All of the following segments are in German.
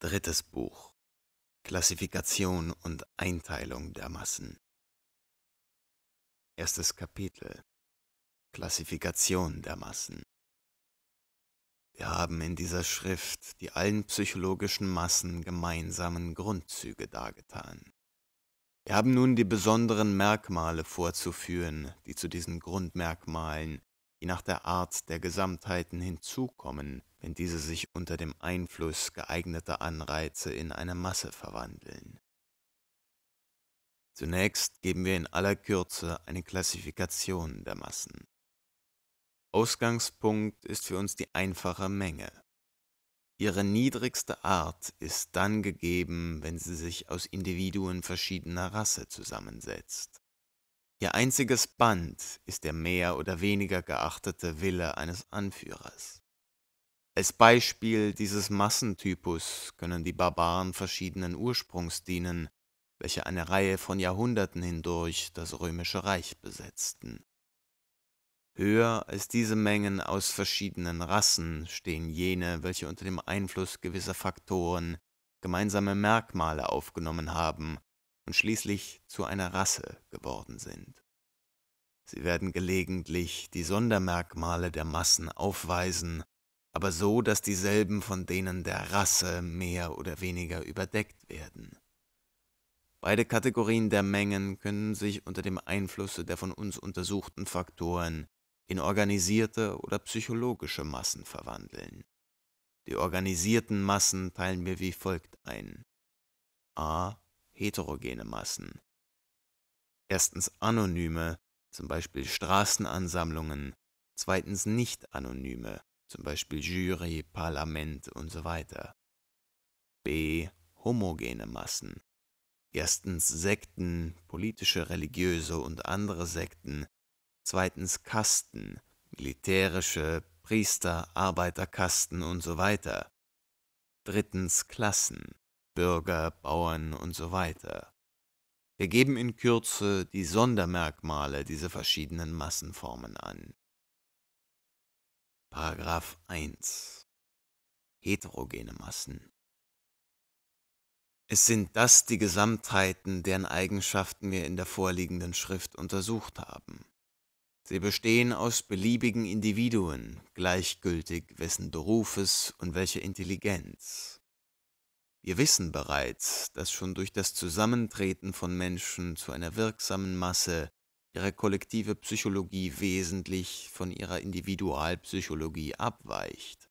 Drittes Buch Klassifikation und Einteilung der Massen Erstes Kapitel Klassifikation der Massen Wir haben in dieser Schrift die allen psychologischen Massen gemeinsamen Grundzüge dargetan. Wir haben nun die besonderen Merkmale vorzuführen, die zu diesen Grundmerkmalen die nach der Art der Gesamtheiten hinzukommen, wenn diese sich unter dem Einfluss geeigneter Anreize in eine Masse verwandeln. Zunächst geben wir in aller Kürze eine Klassifikation der Massen. Ausgangspunkt ist für uns die einfache Menge. Ihre niedrigste Art ist dann gegeben, wenn sie sich aus Individuen verschiedener Rasse zusammensetzt. Ihr einziges Band ist der mehr oder weniger geachtete Wille eines Anführers. Als Beispiel dieses Massentypus können die Barbaren verschiedenen Ursprungs dienen, welche eine Reihe von Jahrhunderten hindurch das römische Reich besetzten. Höher als diese Mengen aus verschiedenen Rassen stehen jene, welche unter dem Einfluss gewisser Faktoren gemeinsame Merkmale aufgenommen haben und schließlich zu einer Rasse geworden sind. Sie werden gelegentlich die Sondermerkmale der Massen aufweisen, aber so, dass dieselben von denen der Rasse mehr oder weniger überdeckt werden. Beide Kategorien der Mengen können sich unter dem Einflusse der von uns untersuchten Faktoren in organisierte oder psychologische Massen verwandeln. Die organisierten Massen teilen wir wie folgt ein. A heterogene Massen. Erstens anonyme, zum Beispiel Straßenansammlungen, zweitens nicht anonyme, zum Beispiel Jury, Parlament und so weiter. B. Homogene Massen. Erstens Sekten, politische, religiöse und andere Sekten. Zweitens Kasten, militärische, Priester, Arbeiterkasten und so weiter. Drittens Klassen. Bürger, Bauern und so weiter. Wir geben in Kürze die Sondermerkmale dieser verschiedenen Massenformen an. Paragraph 1 Heterogene Massen Es sind das die Gesamtheiten, deren Eigenschaften wir in der vorliegenden Schrift untersucht haben. Sie bestehen aus beliebigen Individuen, gleichgültig wessen Berufes und welcher Intelligenz. Wir wissen bereits, dass schon durch das Zusammentreten von Menschen zu einer wirksamen Masse ihre kollektive Psychologie wesentlich von ihrer Individualpsychologie abweicht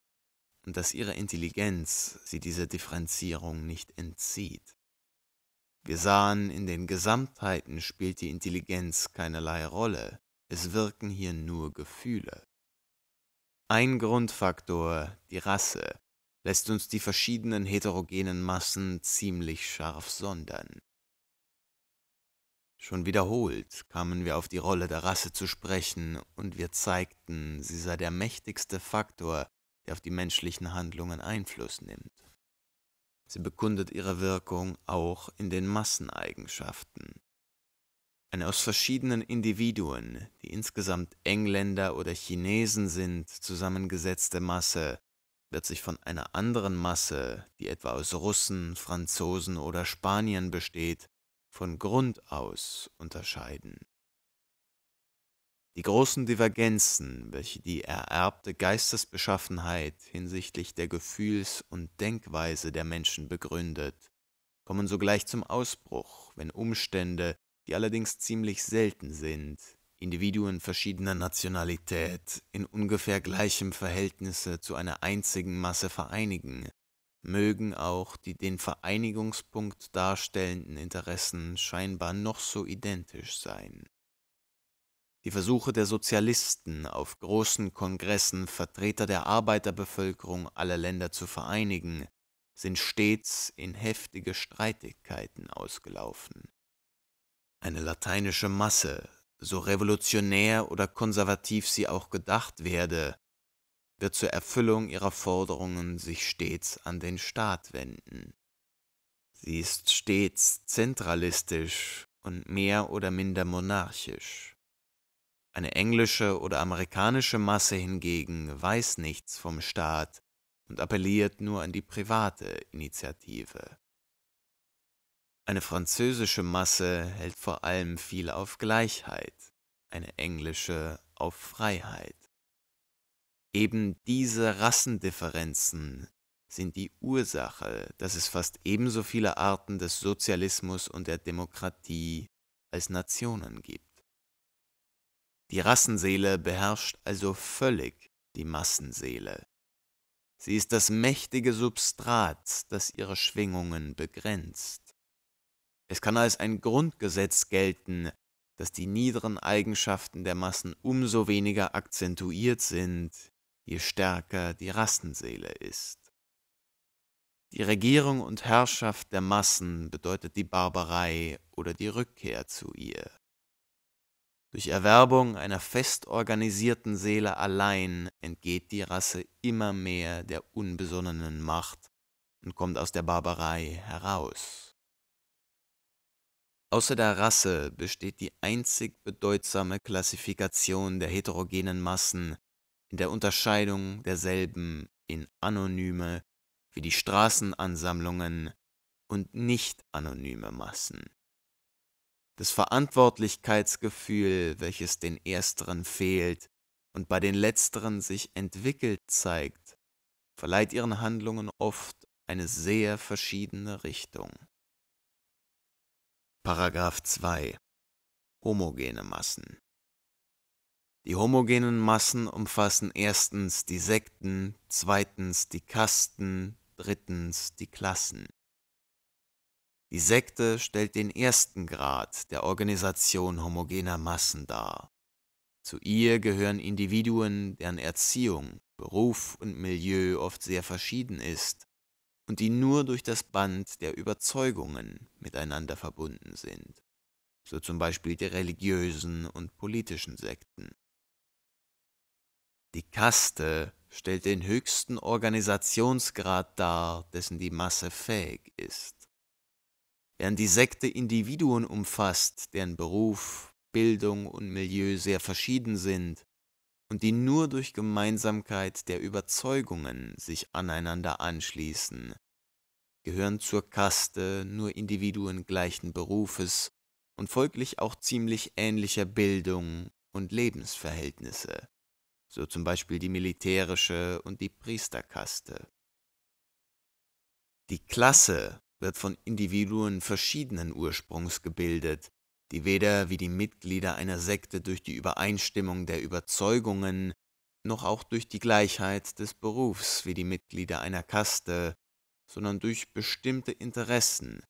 und dass ihre Intelligenz sie dieser Differenzierung nicht entzieht. Wir sahen, in den Gesamtheiten spielt die Intelligenz keinerlei Rolle, es wirken hier nur Gefühle. Ein Grundfaktor, die Rasse, lässt uns die verschiedenen heterogenen Massen ziemlich scharf sondern. Schon wiederholt kamen wir auf die Rolle der Rasse zu sprechen, und wir zeigten, sie sei der mächtigste Faktor, der auf die menschlichen Handlungen Einfluss nimmt. Sie bekundet ihre Wirkung auch in den Masseneigenschaften. Eine aus verschiedenen Individuen, die insgesamt Engländer oder Chinesen sind, zusammengesetzte Masse wird sich von einer anderen Masse, die etwa aus Russen, Franzosen oder Spaniern besteht, von Grund aus unterscheiden. Die großen Divergenzen, welche die ererbte Geistesbeschaffenheit hinsichtlich der Gefühls- und Denkweise der Menschen begründet, kommen sogleich zum Ausbruch, wenn Umstände, die allerdings ziemlich selten sind, Individuen verschiedener Nationalität in ungefähr gleichem Verhältnisse zu einer einzigen Masse vereinigen, mögen auch die den Vereinigungspunkt darstellenden Interessen scheinbar noch so identisch sein. Die Versuche der Sozialisten, auf großen Kongressen Vertreter der Arbeiterbevölkerung aller Länder zu vereinigen, sind stets in heftige Streitigkeiten ausgelaufen. Eine lateinische Masse so revolutionär oder konservativ sie auch gedacht werde, wird zur Erfüllung ihrer Forderungen sich stets an den Staat wenden. Sie ist stets zentralistisch und mehr oder minder monarchisch. Eine englische oder amerikanische Masse hingegen weiß nichts vom Staat und appelliert nur an die private Initiative. Eine französische Masse hält vor allem viel auf Gleichheit, eine englische auf Freiheit. Eben diese Rassendifferenzen sind die Ursache, dass es fast ebenso viele Arten des Sozialismus und der Demokratie als Nationen gibt. Die Rassenseele beherrscht also völlig die Massenseele. Sie ist das mächtige Substrat, das ihre Schwingungen begrenzt. Es kann als ein Grundgesetz gelten, dass die niederen Eigenschaften der Massen umso weniger akzentuiert sind, je stärker die Rassenseele ist. Die Regierung und Herrschaft der Massen bedeutet die Barbarei oder die Rückkehr zu ihr. Durch Erwerbung einer fest organisierten Seele allein entgeht die Rasse immer mehr der unbesonnenen Macht und kommt aus der Barbarei heraus. Außer der Rasse besteht die einzig bedeutsame Klassifikation der heterogenen Massen in der Unterscheidung derselben in anonyme, wie die Straßenansammlungen, und nicht anonyme Massen. Das Verantwortlichkeitsgefühl, welches den ersteren fehlt und bei den letzteren sich entwickelt zeigt, verleiht ihren Handlungen oft eine sehr verschiedene Richtung. Paragraph 2 Homogene Massen Die homogenen Massen umfassen erstens die Sekten, zweitens die Kasten, drittens die Klassen. Die Sekte stellt den ersten Grad der Organisation homogener Massen dar. Zu ihr gehören Individuen, deren Erziehung, Beruf und Milieu oft sehr verschieden ist und die nur durch das Band der Überzeugungen miteinander verbunden sind, so zum Beispiel die religiösen und politischen Sekten. Die Kaste stellt den höchsten Organisationsgrad dar, dessen die Masse fähig ist. Während die Sekte Individuen umfasst, deren Beruf, Bildung und Milieu sehr verschieden sind, und die nur durch Gemeinsamkeit der Überzeugungen sich aneinander anschließen, gehören zur Kaste nur Individuen gleichen Berufes und folglich auch ziemlich ähnlicher Bildung und Lebensverhältnisse, so zum Beispiel die militärische und die Priesterkaste. Die Klasse wird von Individuen verschiedenen Ursprungs gebildet, die weder wie die Mitglieder einer Sekte durch die Übereinstimmung der Überzeugungen noch auch durch die Gleichheit des Berufs wie die Mitglieder einer Kaste, sondern durch bestimmte Interessen,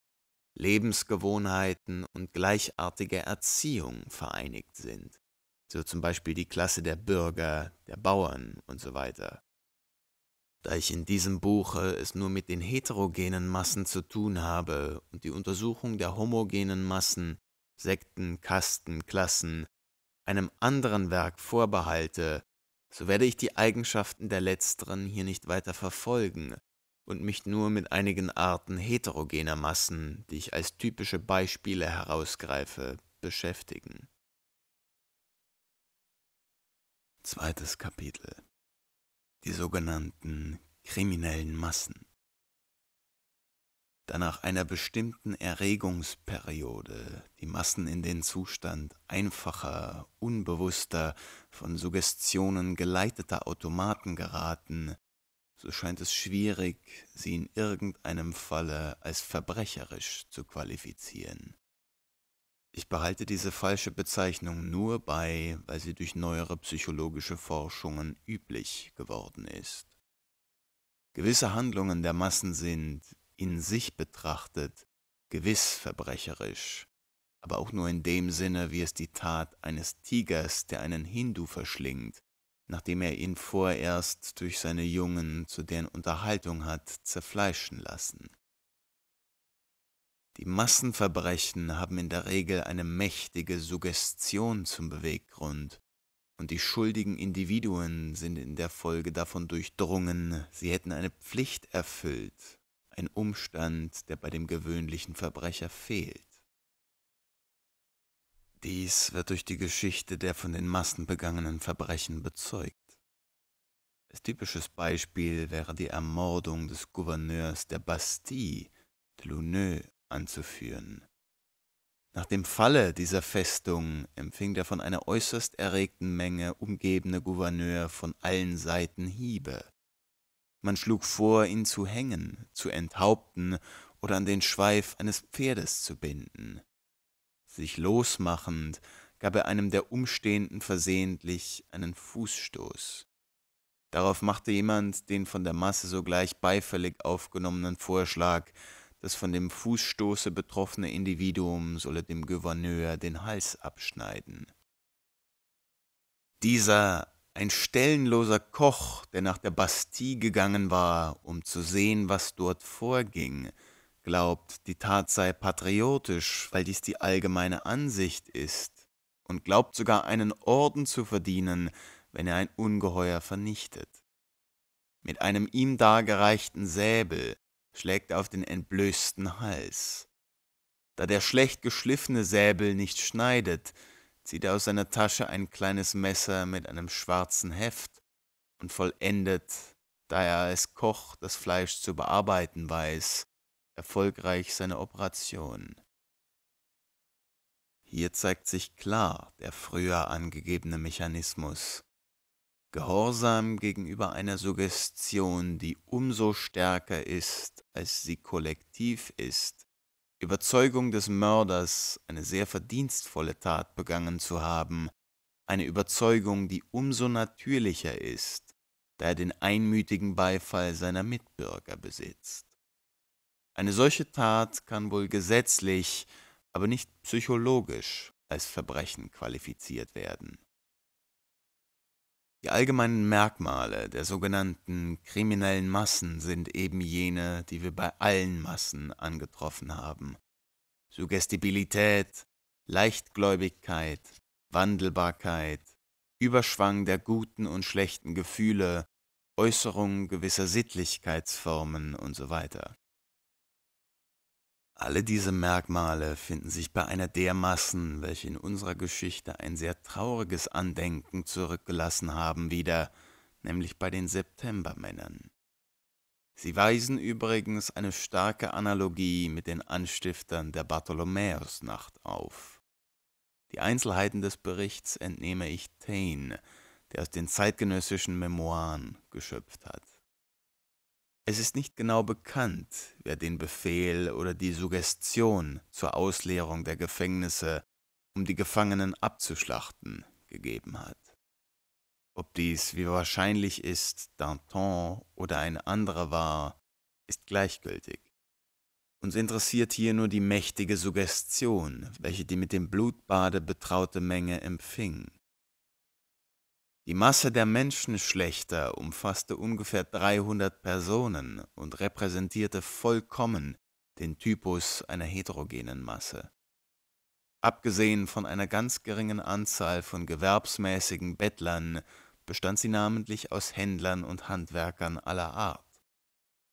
Lebensgewohnheiten und gleichartige Erziehung vereinigt sind, so zum Beispiel die Klasse der Bürger, der Bauern und so weiter. Da ich in diesem Buche es nur mit den heterogenen Massen zu tun habe und die Untersuchung der homogenen Massen Sekten, Kasten, Klassen, einem anderen Werk vorbehalte, so werde ich die Eigenschaften der letzteren hier nicht weiter verfolgen und mich nur mit einigen Arten heterogener Massen, die ich als typische Beispiele herausgreife, beschäftigen. Zweites Kapitel Die sogenannten kriminellen Massen da nach einer bestimmten Erregungsperiode die Massen in den Zustand einfacher, unbewusster, von Suggestionen geleiteter Automaten geraten, so scheint es schwierig, sie in irgendeinem Falle als verbrecherisch zu qualifizieren. Ich behalte diese falsche Bezeichnung nur bei, weil sie durch neuere psychologische Forschungen üblich geworden ist. Gewisse Handlungen der Massen sind, in sich betrachtet gewiss verbrecherisch, aber auch nur in dem Sinne, wie es die Tat eines Tigers, der einen Hindu verschlingt, nachdem er ihn vorerst durch seine Jungen, zu deren Unterhaltung hat, zerfleischen lassen. Die Massenverbrechen haben in der Regel eine mächtige Suggestion zum Beweggrund, und die schuldigen Individuen sind in der Folge davon durchdrungen, sie hätten eine Pflicht erfüllt, ein Umstand, der bei dem gewöhnlichen Verbrecher fehlt. Dies wird durch die Geschichte der von den Massen begangenen Verbrechen bezeugt. Das typisches Beispiel wäre die Ermordung des Gouverneurs der Bastille, Delauneux, anzuführen. Nach dem Falle dieser Festung empfing der von einer äußerst erregten Menge umgebene Gouverneur von allen Seiten Hiebe. Man schlug vor, ihn zu hängen, zu enthaupten oder an den Schweif eines Pferdes zu binden. Sich losmachend gab er einem der Umstehenden versehentlich einen Fußstoß. Darauf machte jemand den von der Masse sogleich beifällig aufgenommenen Vorschlag, das von dem Fußstoße betroffene Individuum solle dem Gouverneur den Hals abschneiden. Dieser ein stellenloser Koch, der nach der Bastille gegangen war, um zu sehen, was dort vorging, glaubt, die Tat sei patriotisch, weil dies die allgemeine Ansicht ist, und glaubt sogar einen Orden zu verdienen, wenn er ein Ungeheuer vernichtet. Mit einem ihm dargereichten Säbel schlägt er auf den entblößten Hals. Da der schlecht geschliffene Säbel nicht schneidet, zieht er aus seiner Tasche ein kleines Messer mit einem schwarzen Heft und vollendet, da er als Koch das Fleisch zu bearbeiten weiß, erfolgreich seine Operation. Hier zeigt sich klar der früher angegebene Mechanismus. Gehorsam gegenüber einer Suggestion, die umso stärker ist, als sie kollektiv ist, Überzeugung des Mörders, eine sehr verdienstvolle Tat begangen zu haben, eine Überzeugung, die umso natürlicher ist, da er den einmütigen Beifall seiner Mitbürger besitzt. Eine solche Tat kann wohl gesetzlich, aber nicht psychologisch als Verbrechen qualifiziert werden. Die allgemeinen Merkmale der sogenannten kriminellen Massen sind eben jene, die wir bei allen Massen angetroffen haben. Suggestibilität, Leichtgläubigkeit, Wandelbarkeit, Überschwang der guten und schlechten Gefühle, Äußerung gewisser Sittlichkeitsformen usw. Alle diese Merkmale finden sich bei einer der Massen, welche in unserer Geschichte ein sehr trauriges Andenken zurückgelassen haben, wieder, nämlich bei den Septembermännern. Sie weisen übrigens eine starke Analogie mit den Anstiftern der Bartholomäusnacht auf. Die Einzelheiten des Berichts entnehme ich Taine, der aus den zeitgenössischen Memoiren geschöpft hat. Es ist nicht genau bekannt, wer den Befehl oder die Suggestion zur Ausleerung der Gefängnisse, um die Gefangenen abzuschlachten, gegeben hat. Ob dies wie wahrscheinlich ist, Danton oder ein anderer war, ist gleichgültig. Uns interessiert hier nur die mächtige Suggestion, welche die mit dem Blutbade betraute Menge empfing. Die Masse der Menschenschlechter umfasste ungefähr 300 Personen und repräsentierte vollkommen den Typus einer heterogenen Masse. Abgesehen von einer ganz geringen Anzahl von gewerbsmäßigen Bettlern bestand sie namentlich aus Händlern und Handwerkern aller Art.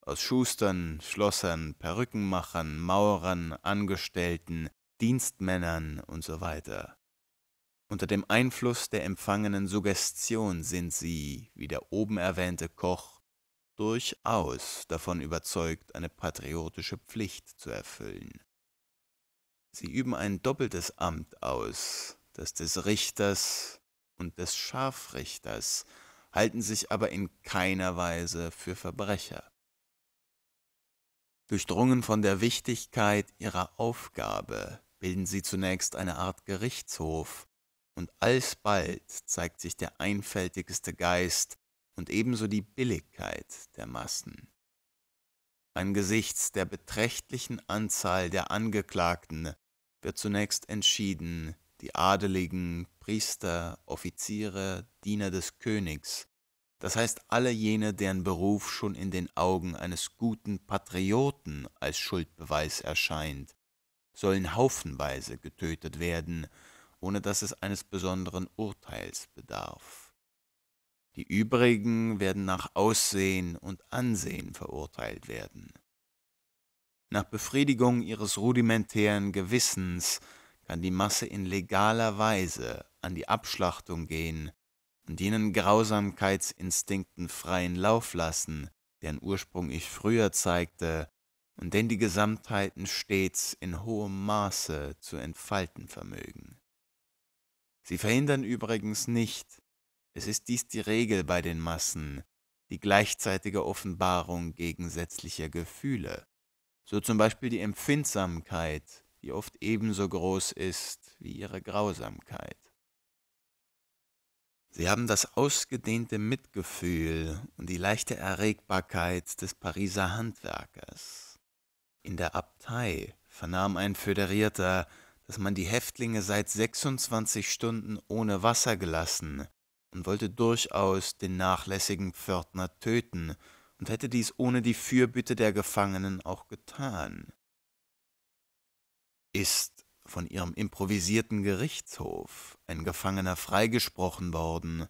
Aus Schustern, Schlossern, Perückenmachern, Maurern, Angestellten, Dienstmännern usw. So unter dem Einfluss der empfangenen Suggestion sind sie, wie der oben erwähnte Koch, durchaus davon überzeugt, eine patriotische Pflicht zu erfüllen. Sie üben ein doppeltes Amt aus, das des Richters und des Scharfrichters, halten sich aber in keiner Weise für Verbrecher. Durchdrungen von der Wichtigkeit ihrer Aufgabe bilden sie zunächst eine Art Gerichtshof, und alsbald zeigt sich der einfältigste Geist und ebenso die Billigkeit der Massen. Angesichts der beträchtlichen Anzahl der Angeklagten wird zunächst entschieden, die Adeligen, Priester, Offiziere, Diener des Königs, das heißt alle jene, deren Beruf schon in den Augen eines guten Patrioten als Schuldbeweis erscheint, sollen haufenweise getötet werden, ohne dass es eines besonderen Urteils bedarf. Die übrigen werden nach Aussehen und Ansehen verurteilt werden. Nach Befriedigung ihres rudimentären Gewissens kann die Masse in legaler Weise an die Abschlachtung gehen und jenen Grausamkeitsinstinkten freien Lauf lassen, deren Ursprung ich früher zeigte und den die Gesamtheiten stets in hohem Maße zu entfalten vermögen. Sie verhindern übrigens nicht, es ist dies die Regel bei den Massen, die gleichzeitige Offenbarung gegensätzlicher Gefühle, so zum Beispiel die Empfindsamkeit, die oft ebenso groß ist wie ihre Grausamkeit. Sie haben das ausgedehnte Mitgefühl und die leichte Erregbarkeit des Pariser Handwerkers. In der Abtei vernahm ein Föderierter, dass man die Häftlinge seit 26 Stunden ohne Wasser gelassen und wollte durchaus den nachlässigen Pförtner töten und hätte dies ohne die Fürbitte der Gefangenen auch getan. Ist von ihrem improvisierten Gerichtshof ein Gefangener freigesprochen worden,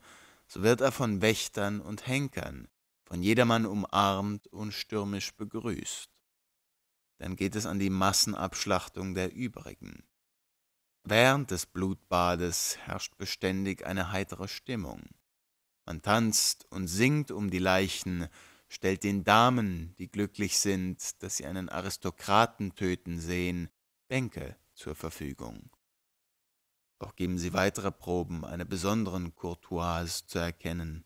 so wird er von Wächtern und Henkern, von jedermann umarmt und stürmisch begrüßt. Dann geht es an die Massenabschlachtung der übrigen. Während des Blutbades herrscht beständig eine heitere Stimmung. Man tanzt und singt um die Leichen, stellt den Damen, die glücklich sind, dass sie einen Aristokraten töten sehen, Bänke zur Verfügung. Doch geben sie weitere Proben einer besonderen Courtoise zu erkennen.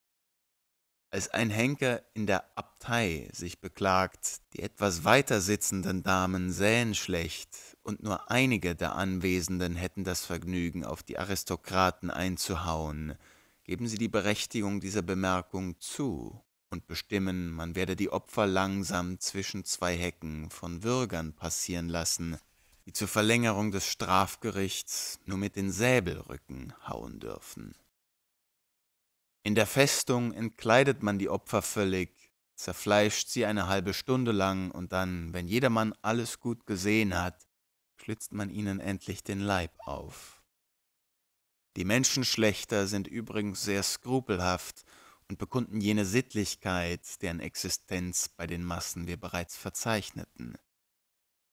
Als ein Henker in der Abtei sich beklagt, die etwas weiter sitzenden Damen sähen schlecht, und nur einige der Anwesenden hätten das Vergnügen, auf die Aristokraten einzuhauen, geben sie die Berechtigung dieser Bemerkung zu und bestimmen, man werde die Opfer langsam zwischen zwei Hecken von Würgern passieren lassen, die zur Verlängerung des Strafgerichts nur mit den Säbelrücken hauen dürfen. In der Festung entkleidet man die Opfer völlig, zerfleischt sie eine halbe Stunde lang und dann, wenn jedermann alles gut gesehen hat, schlitzt man ihnen endlich den Leib auf. Die Menschenschlechter sind übrigens sehr skrupelhaft und bekunden jene Sittlichkeit, deren Existenz bei den Massen wir bereits verzeichneten.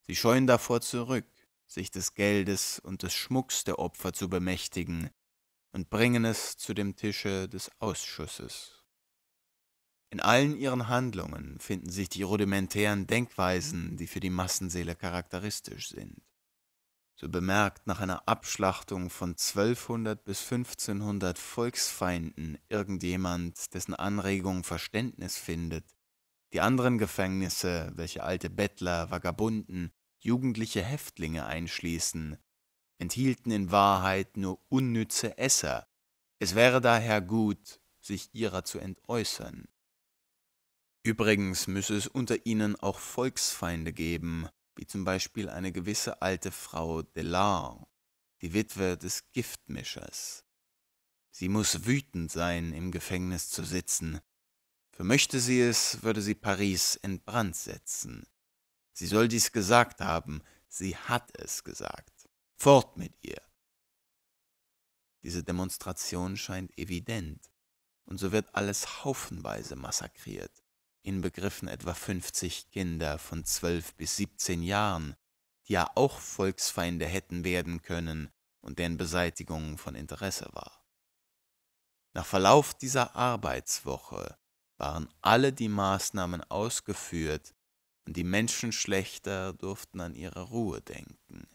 Sie scheuen davor zurück, sich des Geldes und des Schmucks der Opfer zu bemächtigen, und bringen es zu dem Tische des Ausschusses. In allen ihren Handlungen finden sich die rudimentären Denkweisen, die für die Massenseele charakteristisch sind. So bemerkt nach einer Abschlachtung von 1200 bis 1500 Volksfeinden irgendjemand, dessen Anregung Verständnis findet, die anderen Gefängnisse, welche alte Bettler, Vagabunden, jugendliche Häftlinge einschließen, enthielten in Wahrheit nur unnütze Esser. Es wäre daher gut, sich ihrer zu entäußern. Übrigens müsse es unter ihnen auch Volksfeinde geben, wie zum Beispiel eine gewisse alte Frau Delard, die Witwe des Giftmischers. Sie muß wütend sein, im Gefängnis zu sitzen. Vermöchte sie es, würde sie Paris in Brand setzen. Sie soll dies gesagt haben, sie hat es gesagt. Fort mit ihr! Diese Demonstration scheint evident, und so wird alles haufenweise massakriert, inbegriffen etwa 50 Kinder von 12 bis 17 Jahren, die ja auch Volksfeinde hätten werden können und deren Beseitigung von Interesse war. Nach Verlauf dieser Arbeitswoche waren alle die Maßnahmen ausgeführt und die Menschenschlechter durften an ihre Ruhe denken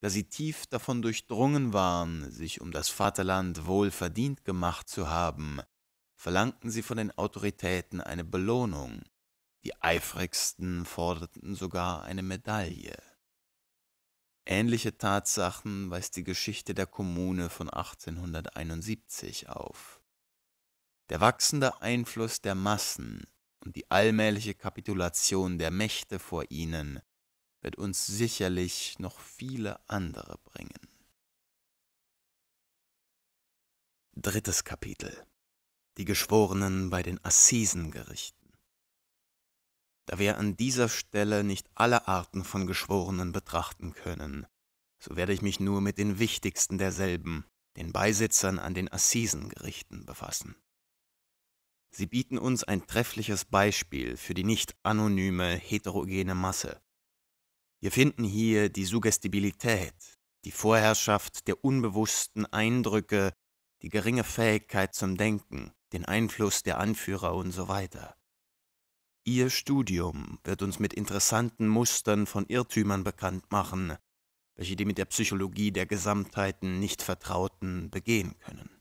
da sie tief davon durchdrungen waren, sich um das Vaterland wohl verdient gemacht zu haben, verlangten sie von den Autoritäten eine Belohnung, die eifrigsten forderten sogar eine Medaille. Ähnliche Tatsachen weist die Geschichte der Kommune von 1871 auf. Der wachsende Einfluss der Massen und die allmähliche Kapitulation der Mächte vor ihnen wird uns sicherlich noch viele andere bringen. Drittes Kapitel Die Geschworenen bei den Assisengerichten Da wir an dieser Stelle nicht alle Arten von Geschworenen betrachten können, so werde ich mich nur mit den wichtigsten derselben, den Beisitzern an den Assisengerichten, befassen. Sie bieten uns ein treffliches Beispiel für die nicht anonyme heterogene Masse, wir finden hier die Suggestibilität, die Vorherrschaft der unbewussten Eindrücke, die geringe Fähigkeit zum Denken, den Einfluss der Anführer und so weiter. Ihr Studium wird uns mit interessanten Mustern von Irrtümern bekannt machen, welche die mit der Psychologie der Gesamtheiten nicht Vertrauten begehen können.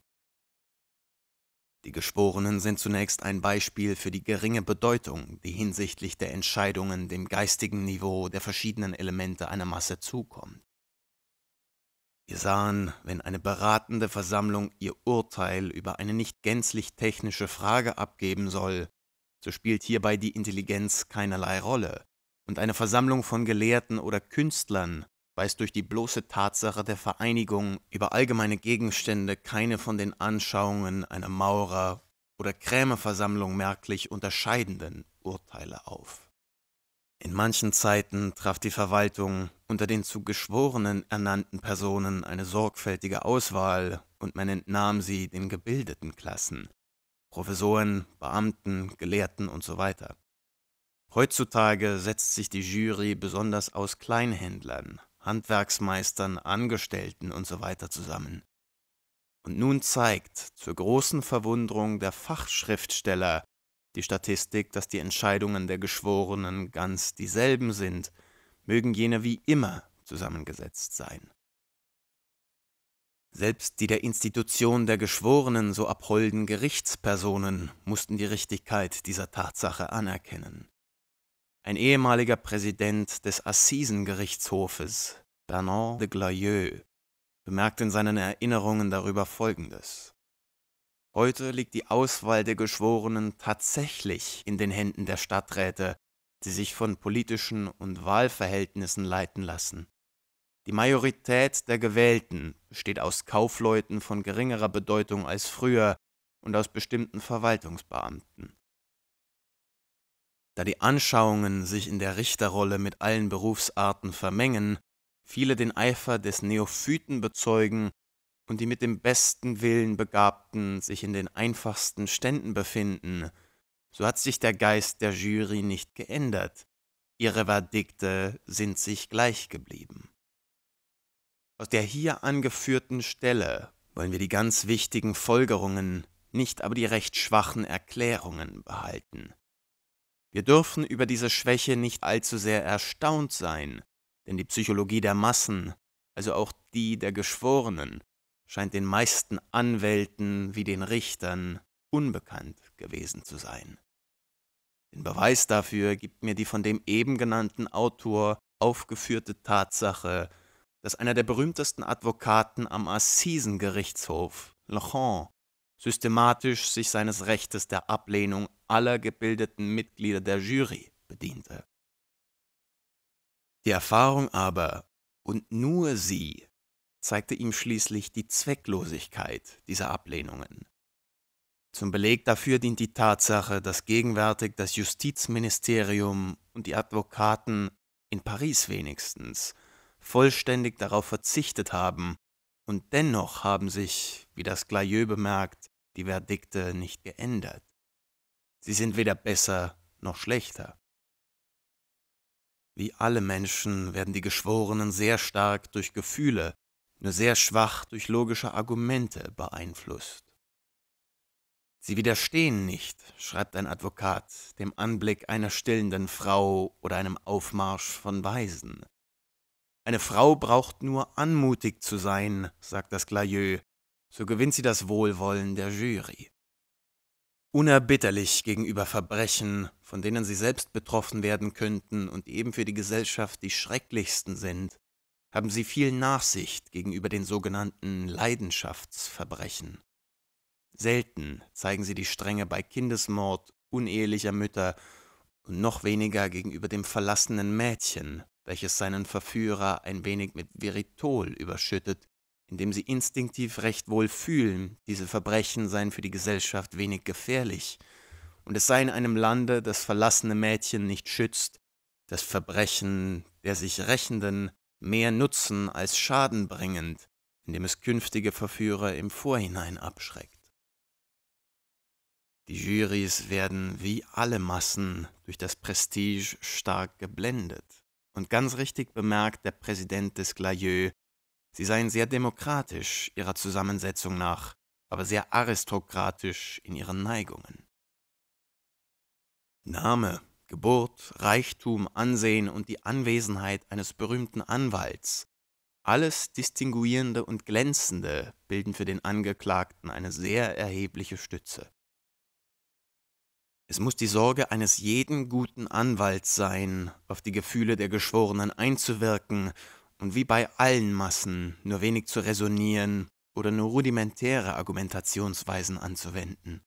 Die Geschworenen sind zunächst ein Beispiel für die geringe Bedeutung, die hinsichtlich der Entscheidungen dem geistigen Niveau der verschiedenen Elemente einer Masse zukommt. Wir sahen, wenn eine beratende Versammlung ihr Urteil über eine nicht gänzlich technische Frage abgeben soll, so spielt hierbei die Intelligenz keinerlei Rolle, und eine Versammlung von Gelehrten oder Künstlern weist durch die bloße Tatsache der Vereinigung über allgemeine Gegenstände keine von den Anschauungen einer Maurer- oder Krämerversammlung merklich unterscheidenden Urteile auf. In manchen Zeiten traf die Verwaltung unter den zu Geschworenen ernannten Personen eine sorgfältige Auswahl und man entnahm sie den gebildeten Klassen, Professoren, Beamten, Gelehrten usw. So Heutzutage setzt sich die Jury besonders aus Kleinhändlern, Handwerksmeistern, Angestellten usw. So zusammen. Und nun zeigt zur großen Verwunderung der Fachschriftsteller die Statistik, dass die Entscheidungen der Geschworenen ganz dieselben sind, mögen jene wie immer zusammengesetzt sein. Selbst die der Institution der Geschworenen so abholden Gerichtspersonen mussten die Richtigkeit dieser Tatsache anerkennen ein ehemaliger Präsident des Assisengerichtshofes, Bernard de Glailleux, bemerkt in seinen Erinnerungen darüber Folgendes. Heute liegt die Auswahl der Geschworenen tatsächlich in den Händen der Stadträte, die sich von politischen und Wahlverhältnissen leiten lassen. Die Majorität der Gewählten besteht aus Kaufleuten von geringerer Bedeutung als früher und aus bestimmten Verwaltungsbeamten. Da die Anschauungen sich in der Richterrolle mit allen Berufsarten vermengen, viele den Eifer des Neophyten bezeugen und die mit dem besten Willen Begabten sich in den einfachsten Ständen befinden, so hat sich der Geist der Jury nicht geändert, ihre Verdikte sind sich gleich geblieben. Aus der hier angeführten Stelle wollen wir die ganz wichtigen Folgerungen, nicht aber die recht schwachen Erklärungen behalten. Wir dürfen über diese Schwäche nicht allzu sehr erstaunt sein, denn die Psychologie der Massen, also auch die der Geschworenen, scheint den meisten Anwälten wie den Richtern unbekannt gewesen zu sein. Den Beweis dafür gibt mir die von dem eben genannten Autor aufgeführte Tatsache, dass einer der berühmtesten Advokaten am Assisengerichtshof, Lachon, systematisch sich seines Rechtes der Ablehnung aller gebildeten Mitglieder der Jury bediente. Die Erfahrung aber, und nur sie, zeigte ihm schließlich die Zwecklosigkeit dieser Ablehnungen. Zum Beleg dafür dient die Tatsache, dass gegenwärtig das Justizministerium und die Advokaten in Paris wenigstens vollständig darauf verzichtet haben, und dennoch haben sich, wie das Glailleux bemerkt, die Verdikte nicht geändert. Sie sind weder besser noch schlechter. Wie alle Menschen werden die Geschworenen sehr stark durch Gefühle, nur sehr schwach durch logische Argumente beeinflusst. Sie widerstehen nicht, schreibt ein Advokat, dem Anblick einer stillenden Frau oder einem Aufmarsch von Weisen. Eine Frau braucht nur anmutig zu sein, sagt das Glayeux, so gewinnt sie das Wohlwollen der Jury unerbitterlich gegenüber Verbrechen, von denen sie selbst betroffen werden könnten und eben für die Gesellschaft die schrecklichsten sind, haben sie viel Nachsicht gegenüber den sogenannten Leidenschaftsverbrechen. Selten zeigen sie die Strenge bei Kindesmord, unehelicher Mütter und noch weniger gegenüber dem verlassenen Mädchen, welches seinen Verführer ein wenig mit Veritol überschüttet in dem sie instinktiv recht wohl fühlen, diese Verbrechen seien für die Gesellschaft wenig gefährlich und es sei in einem Lande, das verlassene Mädchen nicht schützt, das Verbrechen der sich Rächenden mehr Nutzen als Schaden bringend, indem es künftige Verführer im Vorhinein abschreckt. Die Jurys werden wie alle Massen durch das Prestige stark geblendet. Und ganz richtig bemerkt der Präsident des Glayeux, Sie seien sehr demokratisch ihrer Zusammensetzung nach, aber sehr aristokratisch in ihren Neigungen. Name, Geburt, Reichtum, Ansehen und die Anwesenheit eines berühmten Anwalts, alles Distinguierende und Glänzende bilden für den Angeklagten eine sehr erhebliche Stütze. Es muss die Sorge eines jeden guten Anwalts sein, auf die Gefühle der Geschworenen einzuwirken und wie bei allen Massen nur wenig zu resonieren oder nur rudimentäre Argumentationsweisen anzuwenden.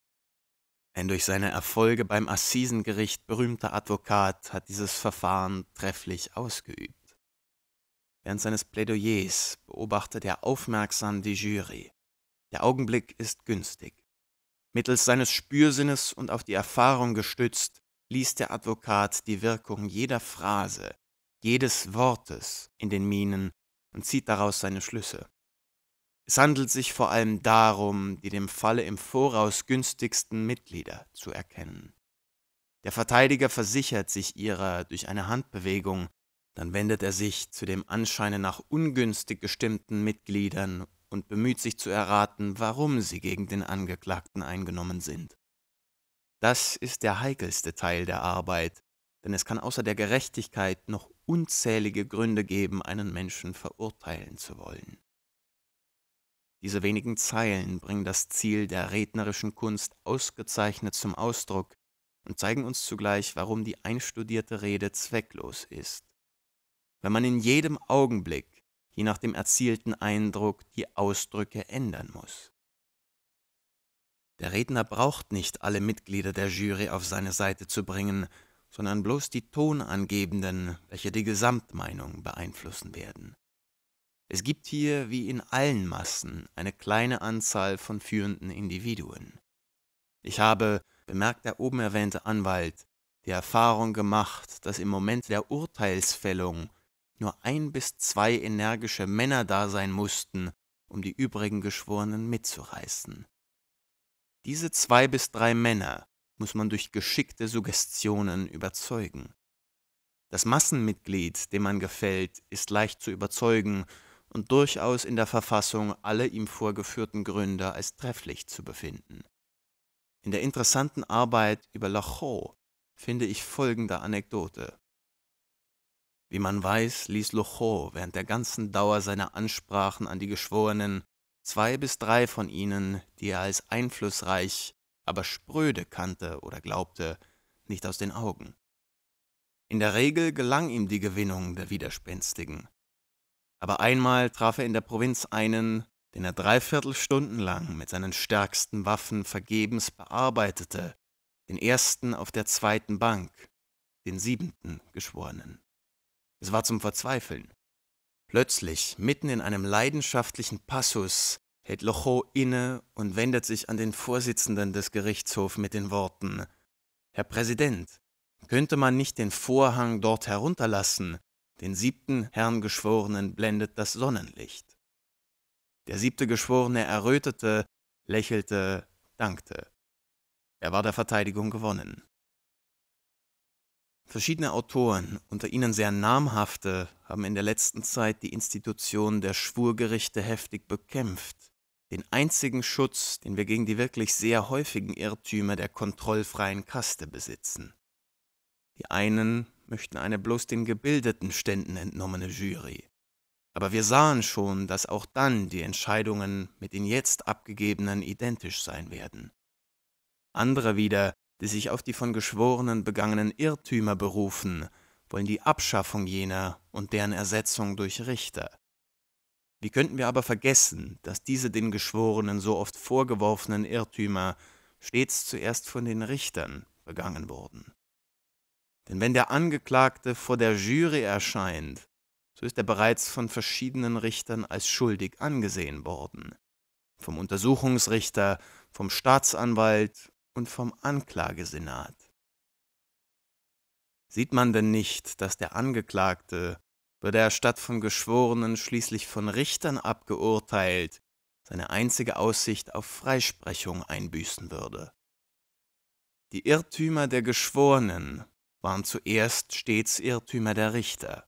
Ein durch seine Erfolge beim Assisengericht berühmter Advokat hat dieses Verfahren trefflich ausgeübt. Während seines Plädoyers beobachtet er aufmerksam die Jury. Der Augenblick ist günstig. Mittels seines Spürsinnes und auf die Erfahrung gestützt, liest der Advokat die Wirkung jeder Phrase, jedes Wortes in den Minen und zieht daraus seine Schlüsse. Es handelt sich vor allem darum, die dem Falle im Voraus günstigsten Mitglieder zu erkennen. Der Verteidiger versichert sich ihrer durch eine Handbewegung, dann wendet er sich zu dem Anschein nach ungünstig gestimmten Mitgliedern und bemüht sich zu erraten, warum sie gegen den Angeklagten eingenommen sind. Das ist der heikelste Teil der Arbeit, denn es kann außer der Gerechtigkeit noch unzählige Gründe geben, einen Menschen verurteilen zu wollen. Diese wenigen Zeilen bringen das Ziel der rednerischen Kunst ausgezeichnet zum Ausdruck und zeigen uns zugleich, warum die einstudierte Rede zwecklos ist. Wenn man in jedem Augenblick, je nach dem erzielten Eindruck, die Ausdrücke ändern muss. Der Redner braucht nicht alle Mitglieder der Jury auf seine Seite zu bringen, sondern bloß die Tonangebenden, welche die Gesamtmeinung beeinflussen werden. Es gibt hier wie in allen Massen eine kleine Anzahl von führenden Individuen. Ich habe, bemerkt der oben erwähnte Anwalt, die Erfahrung gemacht, dass im Moment der Urteilsfällung nur ein bis zwei energische Männer da sein mussten, um die übrigen Geschworenen mitzureißen. Diese zwei bis drei Männer muss man durch geschickte Suggestionen überzeugen. Das Massenmitglied, dem man gefällt, ist leicht zu überzeugen und durchaus in der Verfassung, alle ihm vorgeführten Gründe als trefflich zu befinden. In der interessanten Arbeit über Lochot finde ich folgende Anekdote. Wie man weiß, ließ Lochot während der ganzen Dauer seiner Ansprachen an die Geschworenen zwei bis drei von ihnen, die er als einflussreich aber spröde kannte oder glaubte, nicht aus den Augen. In der Regel gelang ihm die Gewinnung der Widerspenstigen. Aber einmal traf er in der Provinz einen, den er dreiviertel Stunden lang mit seinen stärksten Waffen vergebens bearbeitete, den ersten auf der zweiten Bank, den siebenten Geschworenen. Es war zum Verzweifeln. Plötzlich, mitten in einem leidenschaftlichen Passus, Hedlocho inne und wendet sich an den Vorsitzenden des Gerichtshofs mit den Worten Herr Präsident, könnte man nicht den Vorhang dort herunterlassen, den siebten Herrn Geschworenen blendet das Sonnenlicht. Der siebte Geschworene errötete, lächelte, dankte. Er war der Verteidigung gewonnen. Verschiedene Autoren, unter ihnen sehr namhafte, haben in der letzten Zeit die Institution der Schwurgerichte heftig bekämpft den einzigen Schutz, den wir gegen die wirklich sehr häufigen Irrtümer der kontrollfreien Kaste besitzen. Die einen möchten eine bloß den gebildeten Ständen entnommene Jury. Aber wir sahen schon, dass auch dann die Entscheidungen mit den jetzt abgegebenen identisch sein werden. Andere wieder, die sich auf die von Geschworenen begangenen Irrtümer berufen, wollen die Abschaffung jener und deren Ersetzung durch Richter. Wie könnten wir aber vergessen, dass diese den Geschworenen so oft vorgeworfenen Irrtümer stets zuerst von den Richtern begangen wurden? Denn wenn der Angeklagte vor der Jury erscheint, so ist er bereits von verschiedenen Richtern als schuldig angesehen worden. Vom Untersuchungsrichter, vom Staatsanwalt und vom Anklagesenat. Sieht man denn nicht, dass der Angeklagte wird er statt von Geschworenen schließlich von Richtern abgeurteilt, seine einzige Aussicht auf Freisprechung einbüßen würde. Die Irrtümer der Geschworenen waren zuerst stets Irrtümer der Richter.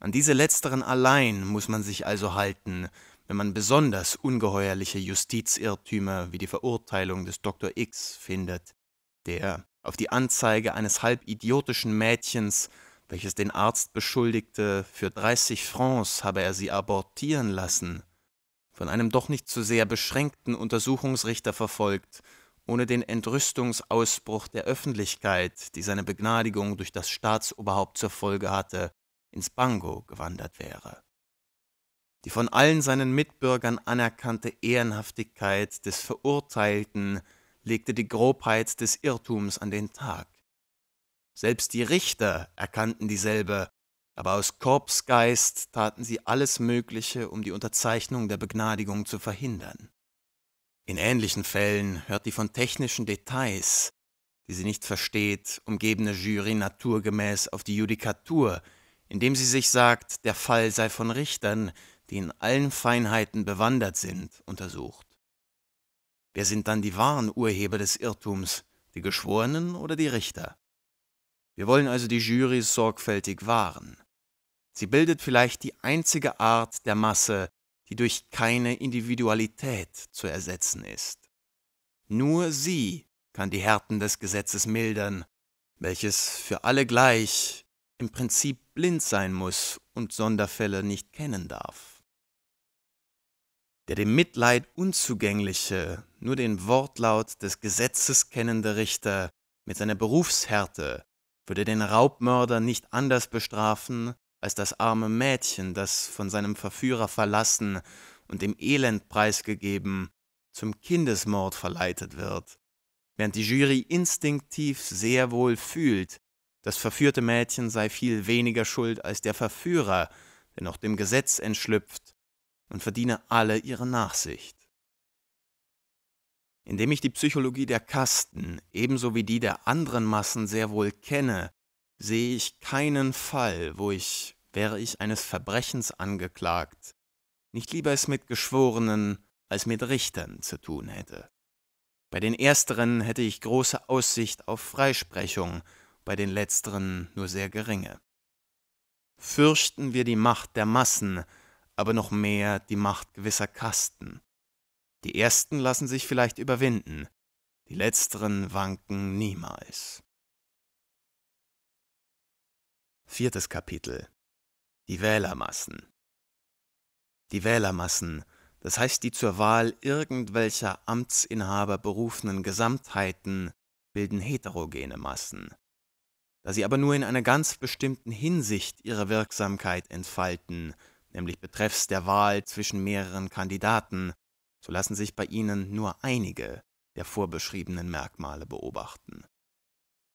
An diese letzteren allein muss man sich also halten, wenn man besonders ungeheuerliche Justizirrtümer wie die Verurteilung des Dr. X findet, der auf die Anzeige eines halb idiotischen Mädchens welches den Arzt beschuldigte, für 30 Francs habe er sie abortieren lassen, von einem doch nicht zu sehr beschränkten Untersuchungsrichter verfolgt, ohne den Entrüstungsausbruch der Öffentlichkeit, die seine Begnadigung durch das Staatsoberhaupt zur Folge hatte, ins Bango gewandert wäre. Die von allen seinen Mitbürgern anerkannte Ehrenhaftigkeit des Verurteilten legte die Grobheit des Irrtums an den Tag. Selbst die Richter erkannten dieselbe, aber aus Korpsgeist taten sie alles Mögliche, um die Unterzeichnung der Begnadigung zu verhindern. In ähnlichen Fällen hört die von technischen Details, die sie nicht versteht, umgebene Jury naturgemäß auf die Judikatur, indem sie sich sagt, der Fall sei von Richtern, die in allen Feinheiten bewandert sind, untersucht. Wer sind dann die wahren Urheber des Irrtums, die Geschworenen oder die Richter? Wir wollen also die Jury sorgfältig wahren. Sie bildet vielleicht die einzige Art der Masse, die durch keine Individualität zu ersetzen ist. Nur sie kann die Härten des Gesetzes mildern, welches für alle gleich im Prinzip blind sein muss und Sonderfälle nicht kennen darf. Der dem Mitleid unzugängliche, nur den Wortlaut des Gesetzes kennende Richter mit seiner Berufshärte würde den Raubmörder nicht anders bestrafen als das arme Mädchen, das von seinem Verführer verlassen und dem Elend preisgegeben zum Kindesmord verleitet wird, während die Jury instinktiv sehr wohl fühlt, das verführte Mädchen sei viel weniger schuld als der Verführer, der noch dem Gesetz entschlüpft und verdiene alle ihre Nachsicht. Indem ich die Psychologie der Kasten ebenso wie die der anderen Massen sehr wohl kenne, sehe ich keinen Fall, wo ich, wäre ich eines Verbrechens angeklagt, nicht lieber es mit Geschworenen als mit Richtern zu tun hätte. Bei den ersteren hätte ich große Aussicht auf Freisprechung, bei den letzteren nur sehr geringe. Fürchten wir die Macht der Massen, aber noch mehr die Macht gewisser Kasten. Die ersten lassen sich vielleicht überwinden, die letzteren wanken niemals. Viertes Kapitel Die Wählermassen Die Wählermassen, das heißt die zur Wahl irgendwelcher Amtsinhaber berufenen Gesamtheiten, bilden heterogene Massen. Da sie aber nur in einer ganz bestimmten Hinsicht ihre Wirksamkeit entfalten, nämlich betreffs der Wahl zwischen mehreren Kandidaten, so lassen sich bei ihnen nur einige der vorbeschriebenen Merkmale beobachten.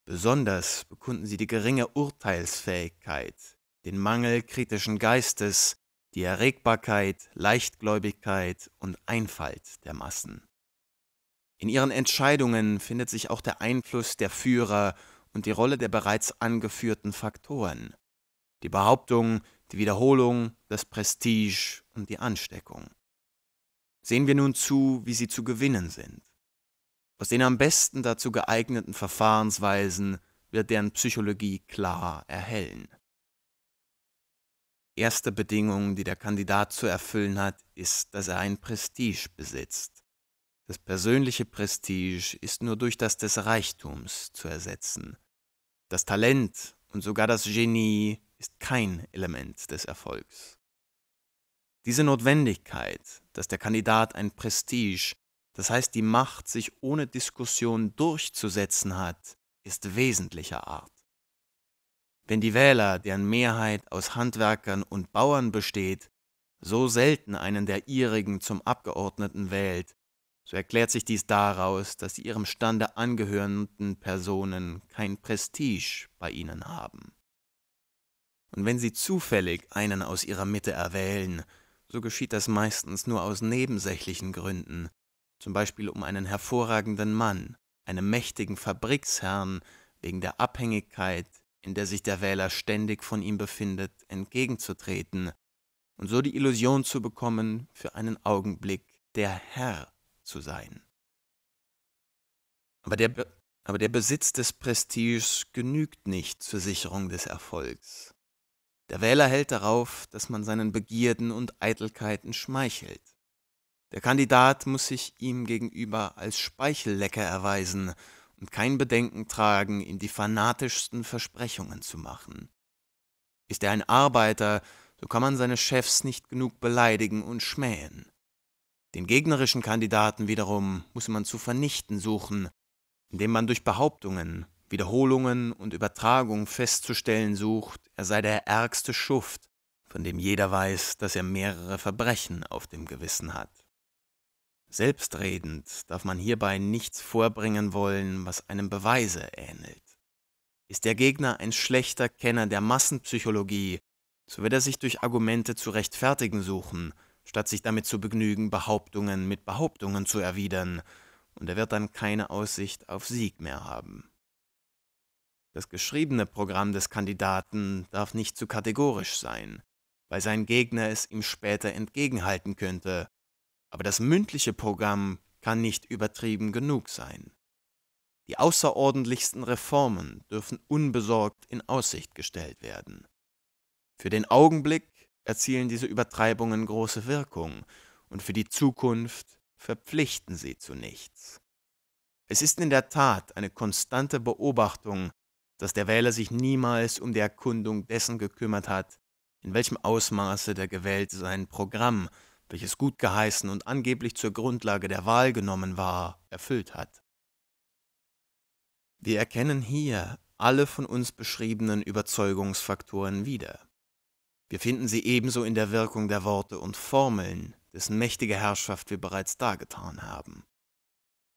Besonders bekunden sie die geringe Urteilsfähigkeit, den Mangel kritischen Geistes, die Erregbarkeit, Leichtgläubigkeit und Einfalt der Massen. In ihren Entscheidungen findet sich auch der Einfluss der Führer und die Rolle der bereits angeführten Faktoren, die Behauptung, die Wiederholung, das Prestige und die Ansteckung sehen wir nun zu, wie sie zu gewinnen sind. Aus den am besten dazu geeigneten Verfahrensweisen wird deren Psychologie klar erhellen. Erste Bedingung, die der Kandidat zu erfüllen hat, ist, dass er ein Prestige besitzt. Das persönliche Prestige ist nur durch das des Reichtums zu ersetzen. Das Talent und sogar das Genie ist kein Element des Erfolgs. Diese Notwendigkeit, dass der Kandidat ein Prestige, das heißt die Macht, sich ohne Diskussion durchzusetzen hat, ist wesentlicher Art. Wenn die Wähler, deren Mehrheit aus Handwerkern und Bauern besteht, so selten einen der ihrigen zum Abgeordneten wählt, so erklärt sich dies daraus, dass die ihrem Stande angehörenden Personen kein Prestige bei ihnen haben. Und wenn sie zufällig einen aus ihrer Mitte erwählen, so geschieht das meistens nur aus nebensächlichen Gründen, zum Beispiel um einen hervorragenden Mann, einem mächtigen Fabriksherrn, wegen der Abhängigkeit, in der sich der Wähler ständig von ihm befindet, entgegenzutreten und so die Illusion zu bekommen, für einen Augenblick der Herr zu sein. Aber der, Be aber der Besitz des Prestiges genügt nicht zur Sicherung des Erfolgs. Der Wähler hält darauf, dass man seinen Begierden und Eitelkeiten schmeichelt. Der Kandidat muss sich ihm gegenüber als Speichellecker erweisen und kein Bedenken tragen, ihm die fanatischsten Versprechungen zu machen. Ist er ein Arbeiter, so kann man seine Chefs nicht genug beleidigen und schmähen. Den gegnerischen Kandidaten wiederum muss man zu vernichten suchen, indem man durch Behauptungen, Wiederholungen und Übertragungen festzustellen sucht, er sei der ärgste Schuft, von dem jeder weiß, dass er mehrere Verbrechen auf dem Gewissen hat. Selbstredend darf man hierbei nichts vorbringen wollen, was einem Beweise ähnelt. Ist der Gegner ein schlechter Kenner der Massenpsychologie, so wird er sich durch Argumente zu rechtfertigen suchen, statt sich damit zu begnügen, Behauptungen mit Behauptungen zu erwidern, und er wird dann keine Aussicht auf Sieg mehr haben. Das geschriebene Programm des Kandidaten darf nicht zu kategorisch sein, weil sein Gegner es ihm später entgegenhalten könnte, aber das mündliche Programm kann nicht übertrieben genug sein. Die außerordentlichsten Reformen dürfen unbesorgt in Aussicht gestellt werden. Für den Augenblick erzielen diese Übertreibungen große Wirkung und für die Zukunft verpflichten sie zu nichts. Es ist in der Tat eine konstante Beobachtung, dass der Wähler sich niemals um die Erkundung dessen gekümmert hat, in welchem Ausmaße der Gewählte sein Programm, welches gut geheißen und angeblich zur Grundlage der Wahl genommen war, erfüllt hat. Wir erkennen hier alle von uns beschriebenen Überzeugungsfaktoren wieder. Wir finden sie ebenso in der Wirkung der Worte und Formeln, dessen mächtige Herrschaft wir bereits dargetan haben.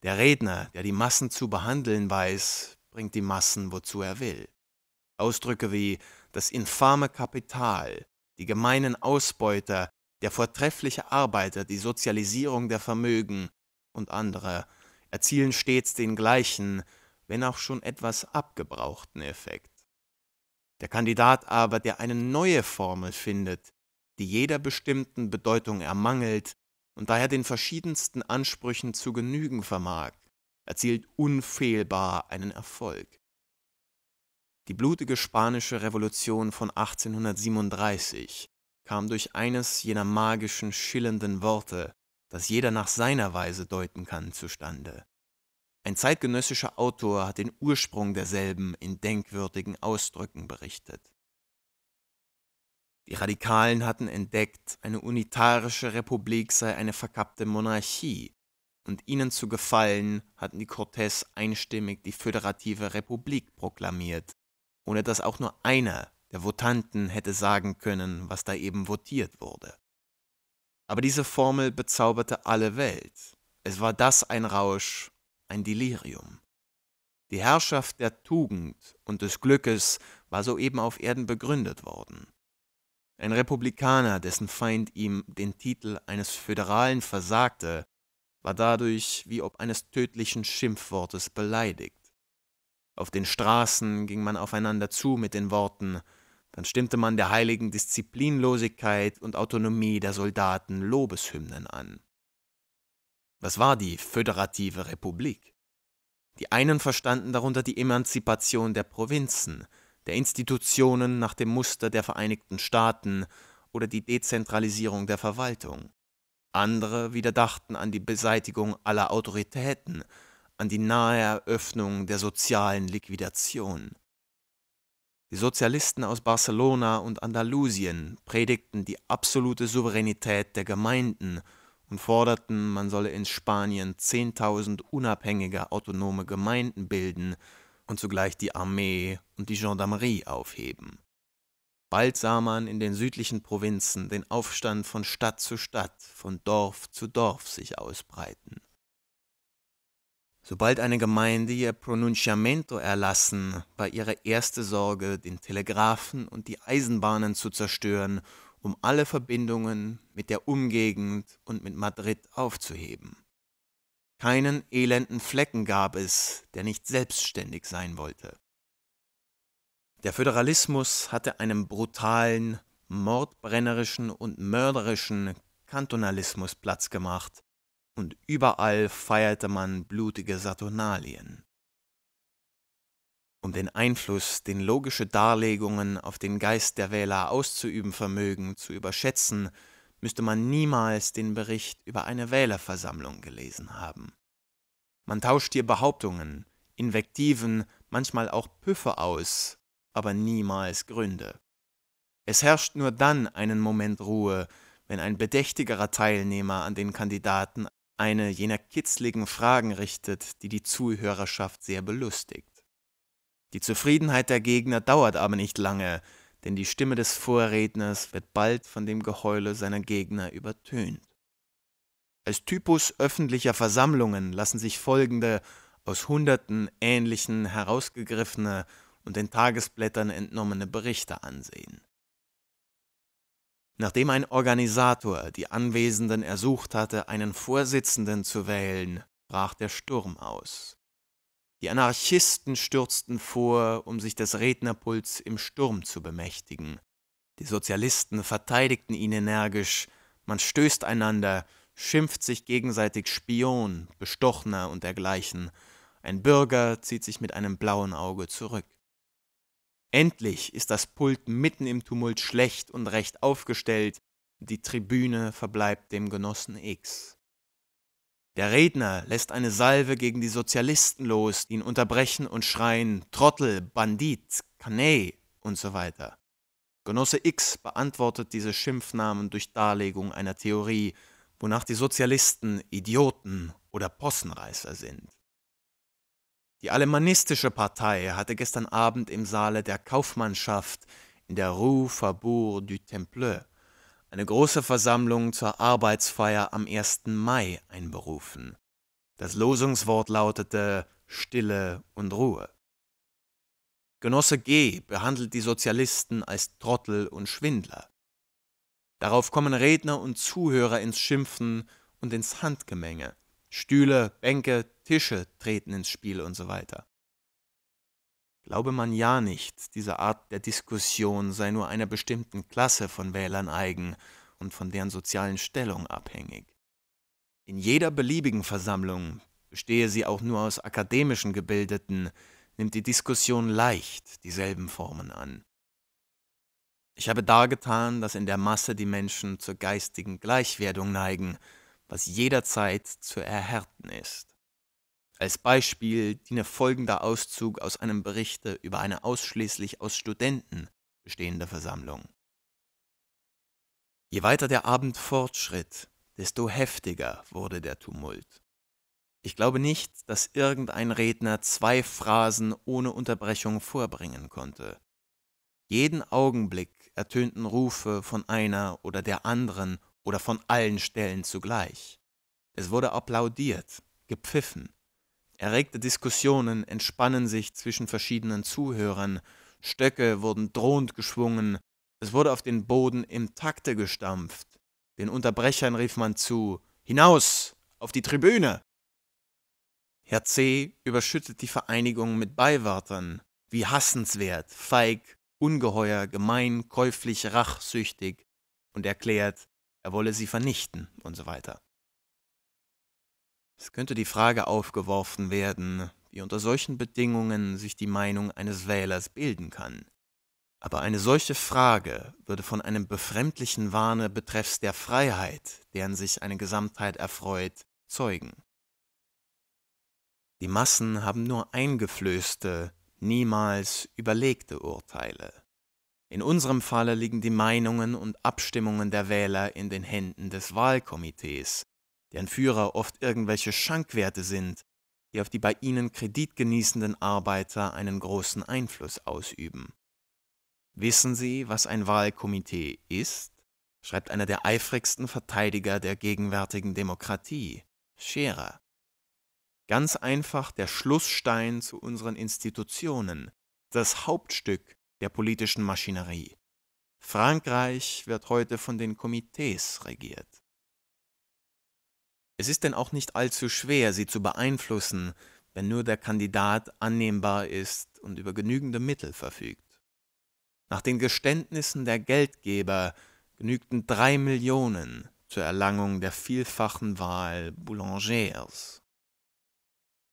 Der Redner, der die Massen zu behandeln weiß, bringt die Massen, wozu er will. Ausdrücke wie das infame Kapital, die gemeinen Ausbeuter, der vortreffliche Arbeiter, die Sozialisierung der Vermögen und andere erzielen stets den gleichen, wenn auch schon etwas abgebrauchten Effekt. Der Kandidat aber, der eine neue Formel findet, die jeder bestimmten Bedeutung ermangelt und daher den verschiedensten Ansprüchen zu genügen vermag, erzielt unfehlbar einen Erfolg. Die blutige spanische Revolution von 1837 kam durch eines jener magischen, schillernden Worte, das jeder nach seiner Weise deuten kann, zustande. Ein zeitgenössischer Autor hat den Ursprung derselben in denkwürdigen Ausdrücken berichtet. Die Radikalen hatten entdeckt, eine unitarische Republik sei eine verkappte Monarchie, und ihnen zu gefallen, hatten die Cortés einstimmig die föderative Republik proklamiert, ohne dass auch nur einer der Votanten hätte sagen können, was da eben votiert wurde. Aber diese Formel bezauberte alle Welt. Es war das ein Rausch, ein Delirium. Die Herrschaft der Tugend und des Glückes war soeben auf Erden begründet worden. Ein Republikaner, dessen Feind ihm den Titel eines Föderalen versagte, war dadurch wie ob eines tödlichen Schimpfwortes beleidigt. Auf den Straßen ging man aufeinander zu mit den Worten, dann stimmte man der heiligen Disziplinlosigkeit und Autonomie der Soldaten Lobeshymnen an. Was war die föderative Republik? Die einen verstanden darunter die Emanzipation der Provinzen, der Institutionen nach dem Muster der Vereinigten Staaten oder die Dezentralisierung der Verwaltung. Andere wieder dachten an die Beseitigung aller Autoritäten, an die nahe Eröffnung der sozialen Liquidation. Die Sozialisten aus Barcelona und Andalusien predigten die absolute Souveränität der Gemeinden und forderten, man solle in Spanien 10.000 unabhängige autonome Gemeinden bilden und zugleich die Armee und die Gendarmerie aufheben Bald sah man in den südlichen Provinzen den Aufstand von Stadt zu Stadt, von Dorf zu Dorf sich ausbreiten. Sobald eine Gemeinde ihr Pronunciamento erlassen, war ihre erste Sorge, den Telegraphen und die Eisenbahnen zu zerstören, um alle Verbindungen mit der Umgegend und mit Madrid aufzuheben. Keinen elenden Flecken gab es, der nicht selbstständig sein wollte. Der Föderalismus hatte einem brutalen, mordbrennerischen und mörderischen Kantonalismus Platz gemacht und überall feierte man blutige Saturnalien. Um den Einfluss, den logische Darlegungen auf den Geist der Wähler auszuüben vermögen, zu überschätzen, müsste man niemals den Bericht über eine Wählerversammlung gelesen haben. Man tauscht hier Behauptungen, Invektiven, manchmal auch Püffe aus, aber niemals Gründe. Es herrscht nur dann einen Moment Ruhe, wenn ein bedächtigerer Teilnehmer an den Kandidaten eine jener kitzligen Fragen richtet, die die Zuhörerschaft sehr belustigt. Die Zufriedenheit der Gegner dauert aber nicht lange, denn die Stimme des Vorredners wird bald von dem Geheule seiner Gegner übertönt. Als Typus öffentlicher Versammlungen lassen sich folgende aus Hunderten ähnlichen herausgegriffene und den Tagesblättern entnommene Berichte ansehen. Nachdem ein Organisator die Anwesenden ersucht hatte, einen Vorsitzenden zu wählen, brach der Sturm aus. Die Anarchisten stürzten vor, um sich des Rednerpults im Sturm zu bemächtigen. Die Sozialisten verteidigten ihn energisch, man stößt einander, schimpft sich gegenseitig Spion, Bestochner und dergleichen. Ein Bürger zieht sich mit einem blauen Auge zurück. Endlich ist das Pult mitten im Tumult schlecht und recht aufgestellt, die Tribüne verbleibt dem Genossen X. Der Redner lässt eine Salve gegen die Sozialisten los, die ihn unterbrechen und schreien Trottel, Bandit, Kanäe und so weiter. Genosse X beantwortet diese Schimpfnamen durch Darlegung einer Theorie, wonach die Sozialisten Idioten oder Possenreißer sind. Die alemannistische Partei hatte gestern Abend im Saale der Kaufmannschaft in der Rue Faubourg du Temple eine große Versammlung zur Arbeitsfeier am 1. Mai einberufen. Das Losungswort lautete Stille und Ruhe. Genosse G. behandelt die Sozialisten als Trottel und Schwindler. Darauf kommen Redner und Zuhörer ins Schimpfen und ins Handgemenge. Stühle, Bänke, Tische treten ins Spiel und so weiter. Glaube man ja nicht, diese Art der Diskussion sei nur einer bestimmten Klasse von Wählern eigen und von deren sozialen Stellung abhängig. In jeder beliebigen Versammlung, bestehe sie auch nur aus akademischen Gebildeten, nimmt die Diskussion leicht dieselben Formen an. Ich habe dargetan, dass in der Masse die Menschen zur geistigen Gleichwerdung neigen was jederzeit zu erhärten ist. Als Beispiel diene folgender Auszug aus einem Berichte über eine ausschließlich aus Studenten bestehende Versammlung. Je weiter der Abend fortschritt, desto heftiger wurde der Tumult. Ich glaube nicht, dass irgendein Redner zwei Phrasen ohne Unterbrechung vorbringen konnte. Jeden Augenblick ertönten Rufe von einer oder der anderen oder von allen Stellen zugleich. Es wurde applaudiert, gepfiffen. Erregte Diskussionen entspannen sich zwischen verschiedenen Zuhörern, Stöcke wurden drohend geschwungen, es wurde auf den Boden im Takte gestampft. Den Unterbrechern rief man zu: Hinaus! Auf die Tribüne! Herr C. überschüttet die Vereinigung mit Beiwörtern wie hassenswert, feig, ungeheuer, gemein, käuflich, rachsüchtig und erklärt, er wolle sie vernichten und so weiter. Es könnte die Frage aufgeworfen werden, wie unter solchen Bedingungen sich die Meinung eines Wählers bilden kann. Aber eine solche Frage würde von einem befremdlichen Wahne betreffs der Freiheit, deren sich eine Gesamtheit erfreut, zeugen. Die Massen haben nur eingeflößte, niemals überlegte Urteile. In unserem Falle liegen die Meinungen und Abstimmungen der Wähler in den Händen des Wahlkomitees, deren Führer oft irgendwelche Schankwerte sind, die auf die bei ihnen Kredit genießenden Arbeiter einen großen Einfluss ausüben. Wissen Sie, was ein Wahlkomitee ist? schreibt einer der eifrigsten Verteidiger der gegenwärtigen Demokratie, Scherer. Ganz einfach der Schlussstein zu unseren Institutionen, das Hauptstück der politischen Maschinerie. Frankreich wird heute von den Komitees regiert. Es ist denn auch nicht allzu schwer, sie zu beeinflussen, wenn nur der Kandidat annehmbar ist und über genügende Mittel verfügt. Nach den Geständnissen der Geldgeber genügten drei Millionen zur Erlangung der vielfachen Wahl Boulangers.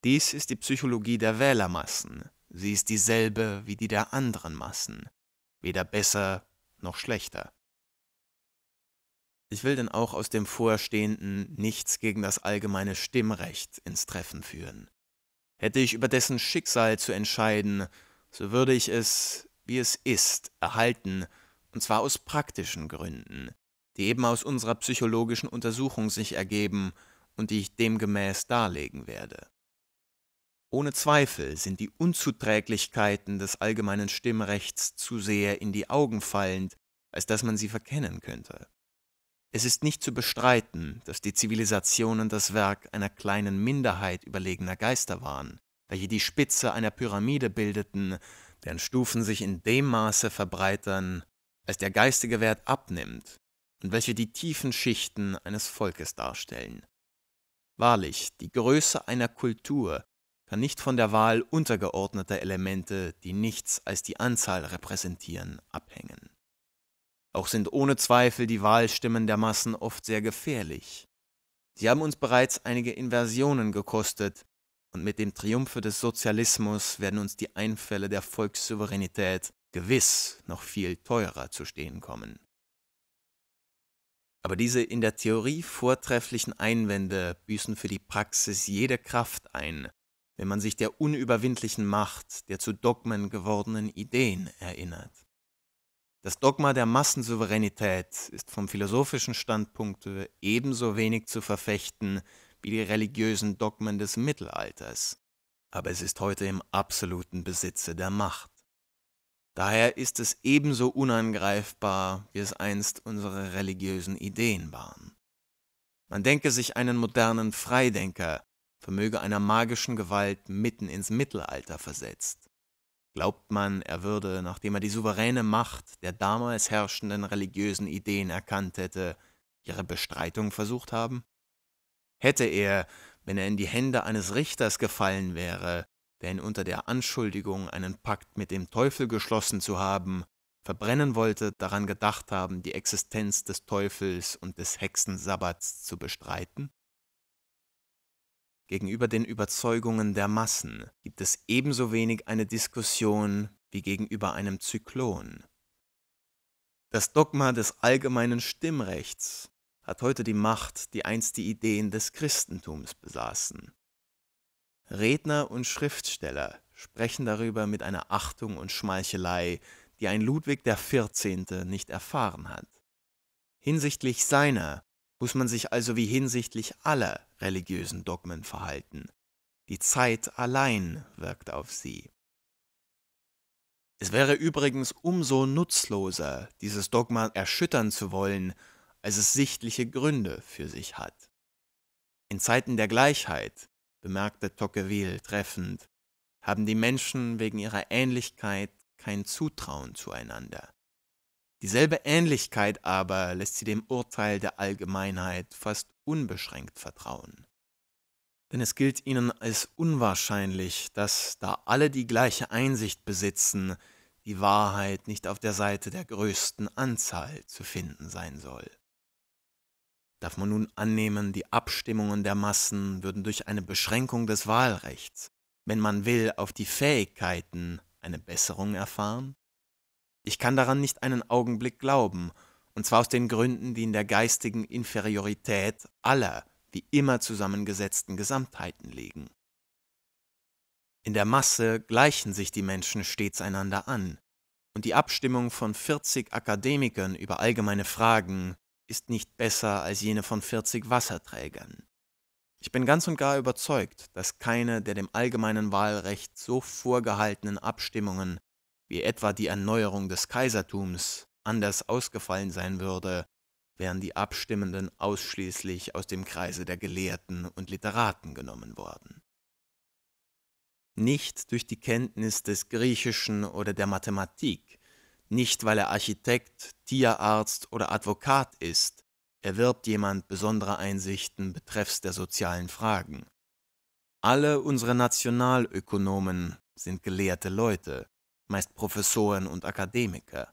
Dies ist die Psychologie der Wählermassen, Sie ist dieselbe wie die der anderen Massen, weder besser noch schlechter. Ich will denn auch aus dem Vorstehenden nichts gegen das allgemeine Stimmrecht ins Treffen führen. Hätte ich über dessen Schicksal zu entscheiden, so würde ich es, wie es ist, erhalten, und zwar aus praktischen Gründen, die eben aus unserer psychologischen Untersuchung sich ergeben und die ich demgemäß darlegen werde. Ohne Zweifel sind die Unzuträglichkeiten des allgemeinen Stimmrechts zu sehr in die Augen fallend, als dass man sie verkennen könnte. Es ist nicht zu bestreiten, dass die Zivilisationen das Werk einer kleinen Minderheit überlegener Geister waren, welche die Spitze einer Pyramide bildeten, deren Stufen sich in dem Maße verbreitern, als der geistige Wert abnimmt, und welche die tiefen Schichten eines Volkes darstellen. Wahrlich, die Größe einer Kultur kann nicht von der Wahl untergeordneter Elemente, die nichts als die Anzahl repräsentieren, abhängen. Auch sind ohne Zweifel die Wahlstimmen der Massen oft sehr gefährlich. Sie haben uns bereits einige Inversionen gekostet, und mit dem Triumphe des Sozialismus werden uns die Einfälle der Volkssouveränität gewiss noch viel teurer zu stehen kommen. Aber diese in der Theorie vortrefflichen Einwände büßen für die Praxis jede Kraft ein, wenn man sich der unüberwindlichen Macht der zu Dogmen gewordenen Ideen erinnert. Das Dogma der Massensouveränität ist vom philosophischen Standpunkt ebenso wenig zu verfechten wie die religiösen Dogmen des Mittelalters, aber es ist heute im absoluten Besitze der Macht. Daher ist es ebenso unangreifbar, wie es einst unsere religiösen Ideen waren. Man denke sich einen modernen Freidenker, vermöge einer magischen Gewalt mitten ins Mittelalter versetzt. Glaubt man, er würde, nachdem er die souveräne Macht der damals herrschenden religiösen Ideen erkannt hätte, ihre Bestreitung versucht haben? Hätte er, wenn er in die Hände eines Richters gefallen wäre, der ihn unter der Anschuldigung, einen Pakt mit dem Teufel geschlossen zu haben, verbrennen wollte, daran gedacht haben, die Existenz des Teufels und des Hexensabbats zu bestreiten? Gegenüber den Überzeugungen der Massen gibt es ebenso wenig eine Diskussion wie gegenüber einem Zyklon. Das Dogma des allgemeinen Stimmrechts hat heute die Macht, die einst die Ideen des Christentums besaßen. Redner und Schriftsteller sprechen darüber mit einer Achtung und Schmeichelei, die ein Ludwig XIV. nicht erfahren hat. Hinsichtlich seiner muss man sich also wie hinsichtlich aller religiösen Dogmen verhalten. Die Zeit allein wirkt auf sie. Es wäre übrigens umso nutzloser, dieses Dogma erschüttern zu wollen, als es sichtliche Gründe für sich hat. In Zeiten der Gleichheit, bemerkte Tocqueville treffend, haben die Menschen wegen ihrer Ähnlichkeit kein Zutrauen zueinander. Dieselbe Ähnlichkeit aber lässt sie dem Urteil der Allgemeinheit fast unbeschränkt vertrauen. Denn es gilt ihnen als unwahrscheinlich, dass, da alle die gleiche Einsicht besitzen, die Wahrheit nicht auf der Seite der größten Anzahl zu finden sein soll. Darf man nun annehmen, die Abstimmungen der Massen würden durch eine Beschränkung des Wahlrechts, wenn man will, auf die Fähigkeiten eine Besserung erfahren? Ich kann daran nicht einen Augenblick glauben, und zwar aus den Gründen, die in der geistigen Inferiorität aller wie immer zusammengesetzten Gesamtheiten liegen. In der Masse gleichen sich die Menschen stets einander an, und die Abstimmung von 40 Akademikern über allgemeine Fragen ist nicht besser als jene von 40 Wasserträgern. Ich bin ganz und gar überzeugt, dass keine der dem allgemeinen Wahlrecht so vorgehaltenen Abstimmungen wie etwa die Erneuerung des Kaisertums, anders ausgefallen sein würde, wären die Abstimmenden ausschließlich aus dem Kreise der Gelehrten und Literaten genommen worden. Nicht durch die Kenntnis des Griechischen oder der Mathematik, nicht weil er Architekt, Tierarzt oder Advokat ist, erwirbt jemand besondere Einsichten betreffs der sozialen Fragen. Alle unsere Nationalökonomen sind gelehrte Leute, meist Professoren und Akademiker,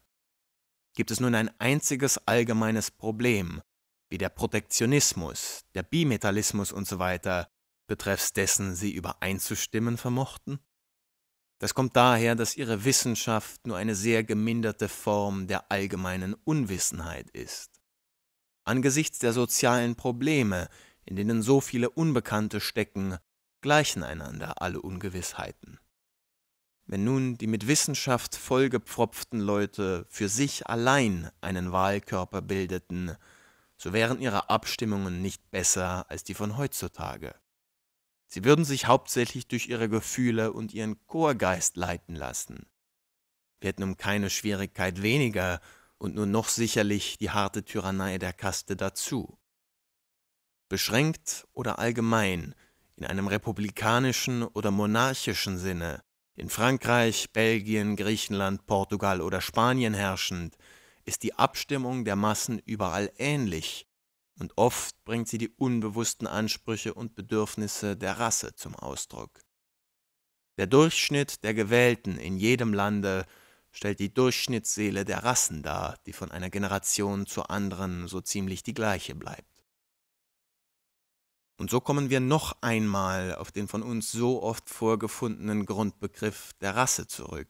gibt es nun ein einziges allgemeines Problem, wie der Protektionismus, der Bimetallismus usw., so betreffs dessen sie übereinzustimmen vermochten? Das kommt daher, dass ihre Wissenschaft nur eine sehr geminderte Form der allgemeinen Unwissenheit ist. Angesichts der sozialen Probleme, in denen so viele Unbekannte stecken, gleichen einander alle Ungewissheiten. Wenn nun die mit Wissenschaft vollgepfropften Leute für sich allein einen Wahlkörper bildeten, so wären ihre Abstimmungen nicht besser als die von heutzutage. Sie würden sich hauptsächlich durch ihre Gefühle und ihren Chorgeist leiten lassen. Wir hätten um keine Schwierigkeit weniger und nur noch sicherlich die harte Tyrannei der Kaste dazu. Beschränkt oder allgemein, in einem republikanischen oder monarchischen Sinne, in Frankreich, Belgien, Griechenland, Portugal oder Spanien herrschend, ist die Abstimmung der Massen überall ähnlich und oft bringt sie die unbewussten Ansprüche und Bedürfnisse der Rasse zum Ausdruck. Der Durchschnitt der Gewählten in jedem Lande stellt die Durchschnittsseele der Rassen dar, die von einer Generation zur anderen so ziemlich die gleiche bleibt. Und so kommen wir noch einmal auf den von uns so oft vorgefundenen Grundbegriff der Rasse zurück,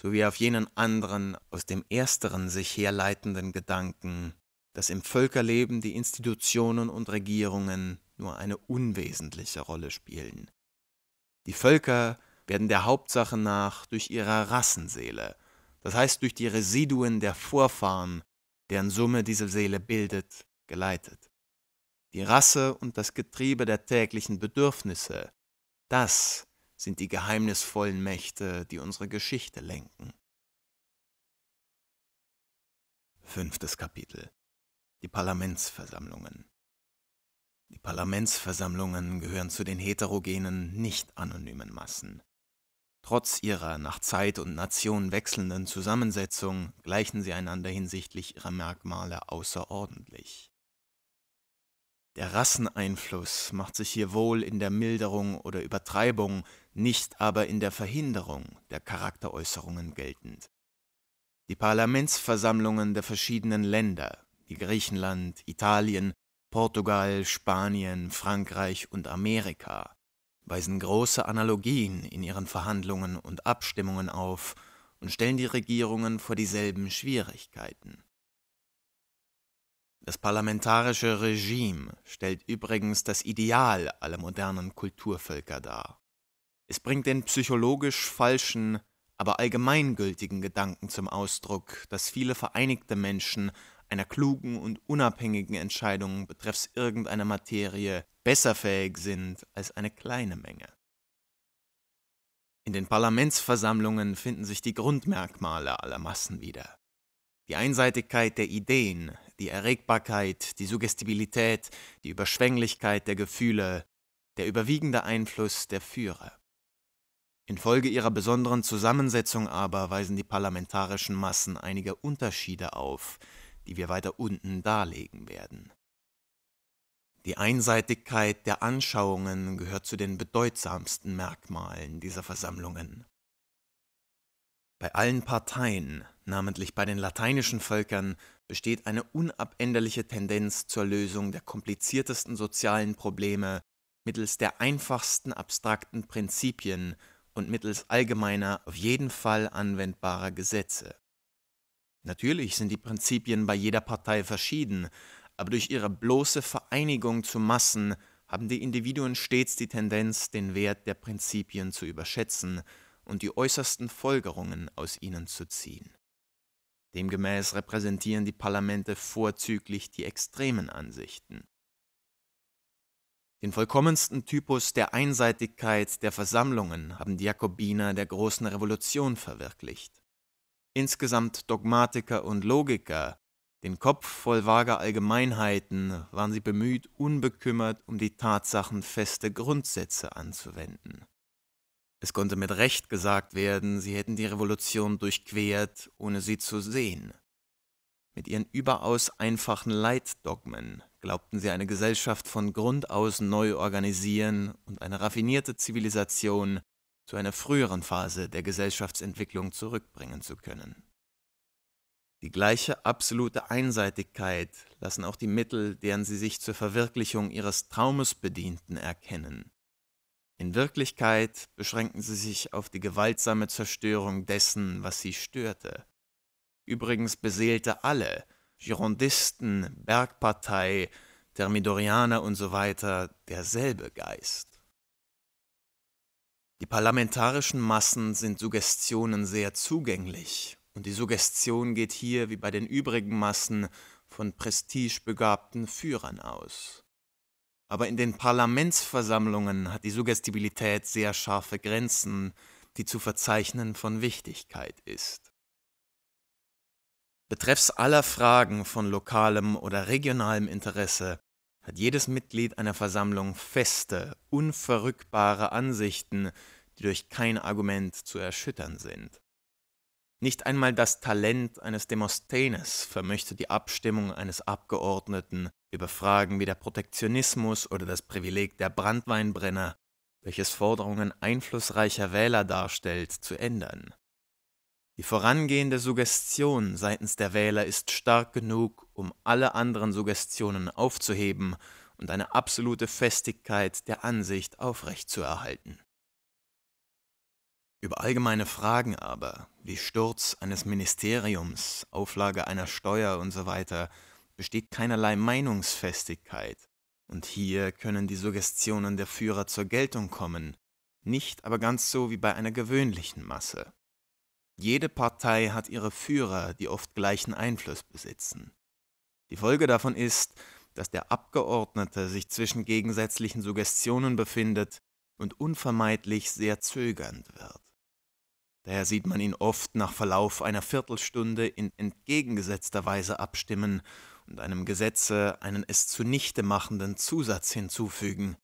sowie auf jenen anderen, aus dem ersteren sich herleitenden Gedanken, dass im Völkerleben die Institutionen und Regierungen nur eine unwesentliche Rolle spielen. Die Völker werden der Hauptsache nach durch ihre Rassenseele, das heißt durch die Residuen der Vorfahren, deren Summe diese Seele bildet, geleitet die Rasse und das Getriebe der täglichen Bedürfnisse, das sind die geheimnisvollen Mächte, die unsere Geschichte lenken. Fünftes Kapitel Die Parlamentsversammlungen Die Parlamentsversammlungen gehören zu den heterogenen, nicht anonymen Massen. Trotz ihrer nach Zeit und Nation wechselnden Zusammensetzung gleichen sie einander hinsichtlich ihrer Merkmale außerordentlich. Der Rasseneinfluss macht sich hier wohl in der Milderung oder Übertreibung, nicht aber in der Verhinderung der Charakteräußerungen geltend. Die Parlamentsversammlungen der verschiedenen Länder, wie Griechenland, Italien, Portugal, Spanien, Frankreich und Amerika, weisen große Analogien in ihren Verhandlungen und Abstimmungen auf und stellen die Regierungen vor dieselben Schwierigkeiten. Das parlamentarische Regime stellt übrigens das Ideal aller modernen Kulturvölker dar. Es bringt den psychologisch falschen, aber allgemeingültigen Gedanken zum Ausdruck, dass viele vereinigte Menschen einer klugen und unabhängigen Entscheidung betreffs irgendeiner Materie besser fähig sind als eine kleine Menge. In den Parlamentsversammlungen finden sich die Grundmerkmale aller Massen wieder. Die Einseitigkeit der Ideen, die Erregbarkeit, die Suggestibilität, die Überschwänglichkeit der Gefühle, der überwiegende Einfluss der Führer. Infolge ihrer besonderen Zusammensetzung aber weisen die parlamentarischen Massen einige Unterschiede auf, die wir weiter unten darlegen werden. Die Einseitigkeit der Anschauungen gehört zu den bedeutsamsten Merkmalen dieser Versammlungen. Bei allen Parteien namentlich bei den lateinischen Völkern, besteht eine unabänderliche Tendenz zur Lösung der kompliziertesten sozialen Probleme mittels der einfachsten abstrakten Prinzipien und mittels allgemeiner, auf jeden Fall anwendbarer Gesetze. Natürlich sind die Prinzipien bei jeder Partei verschieden, aber durch ihre bloße Vereinigung zu Massen haben die Individuen stets die Tendenz, den Wert der Prinzipien zu überschätzen und die äußersten Folgerungen aus ihnen zu ziehen. Demgemäß repräsentieren die Parlamente vorzüglich die extremen Ansichten. Den vollkommensten Typus der Einseitigkeit der Versammlungen haben die Jakobiner der großen Revolution verwirklicht. Insgesamt Dogmatiker und Logiker, den Kopf voll vager Allgemeinheiten, waren sie bemüht, unbekümmert um die Tatsachen feste Grundsätze anzuwenden. Es konnte mit Recht gesagt werden, sie hätten die Revolution durchquert, ohne sie zu sehen. Mit ihren überaus einfachen Leitdogmen glaubten sie eine Gesellschaft von Grund aus neu organisieren und eine raffinierte Zivilisation zu einer früheren Phase der Gesellschaftsentwicklung zurückbringen zu können. Die gleiche absolute Einseitigkeit lassen auch die Mittel, deren sie sich zur Verwirklichung ihres Traumes bedienten, erkennen. In Wirklichkeit beschränkten sie sich auf die gewaltsame Zerstörung dessen, was sie störte. Übrigens beseelte alle, Girondisten, Bergpartei, Thermidorianer und so weiter, derselbe Geist. Die parlamentarischen Massen sind Suggestionen sehr zugänglich, und die Suggestion geht hier wie bei den übrigen Massen von prestigebegabten Führern aus. Aber in den Parlamentsversammlungen hat die Suggestibilität sehr scharfe Grenzen, die zu verzeichnen von Wichtigkeit ist. Betreffs aller Fragen von lokalem oder regionalem Interesse hat jedes Mitglied einer Versammlung feste, unverrückbare Ansichten, die durch kein Argument zu erschüttern sind. Nicht einmal das Talent eines Demosthenes vermöchte die Abstimmung eines Abgeordneten über Fragen wie der Protektionismus oder das Privileg der Brandweinbrenner, welches Forderungen einflussreicher Wähler darstellt, zu ändern. Die vorangehende Suggestion seitens der Wähler ist stark genug, um alle anderen Suggestionen aufzuheben und eine absolute Festigkeit der Ansicht aufrechtzuerhalten. Über allgemeine Fragen aber, wie Sturz eines Ministeriums, Auflage einer Steuer usw., so besteht keinerlei Meinungsfestigkeit, und hier können die Suggestionen der Führer zur Geltung kommen, nicht aber ganz so wie bei einer gewöhnlichen Masse. Jede Partei hat ihre Führer, die oft gleichen Einfluss besitzen. Die Folge davon ist, dass der Abgeordnete sich zwischen gegensätzlichen Suggestionen befindet und unvermeidlich sehr zögernd wird. Daher sieht man ihn oft nach Verlauf einer Viertelstunde in entgegengesetzter Weise abstimmen und einem Gesetze einen es zunichte machenden Zusatz hinzufügen,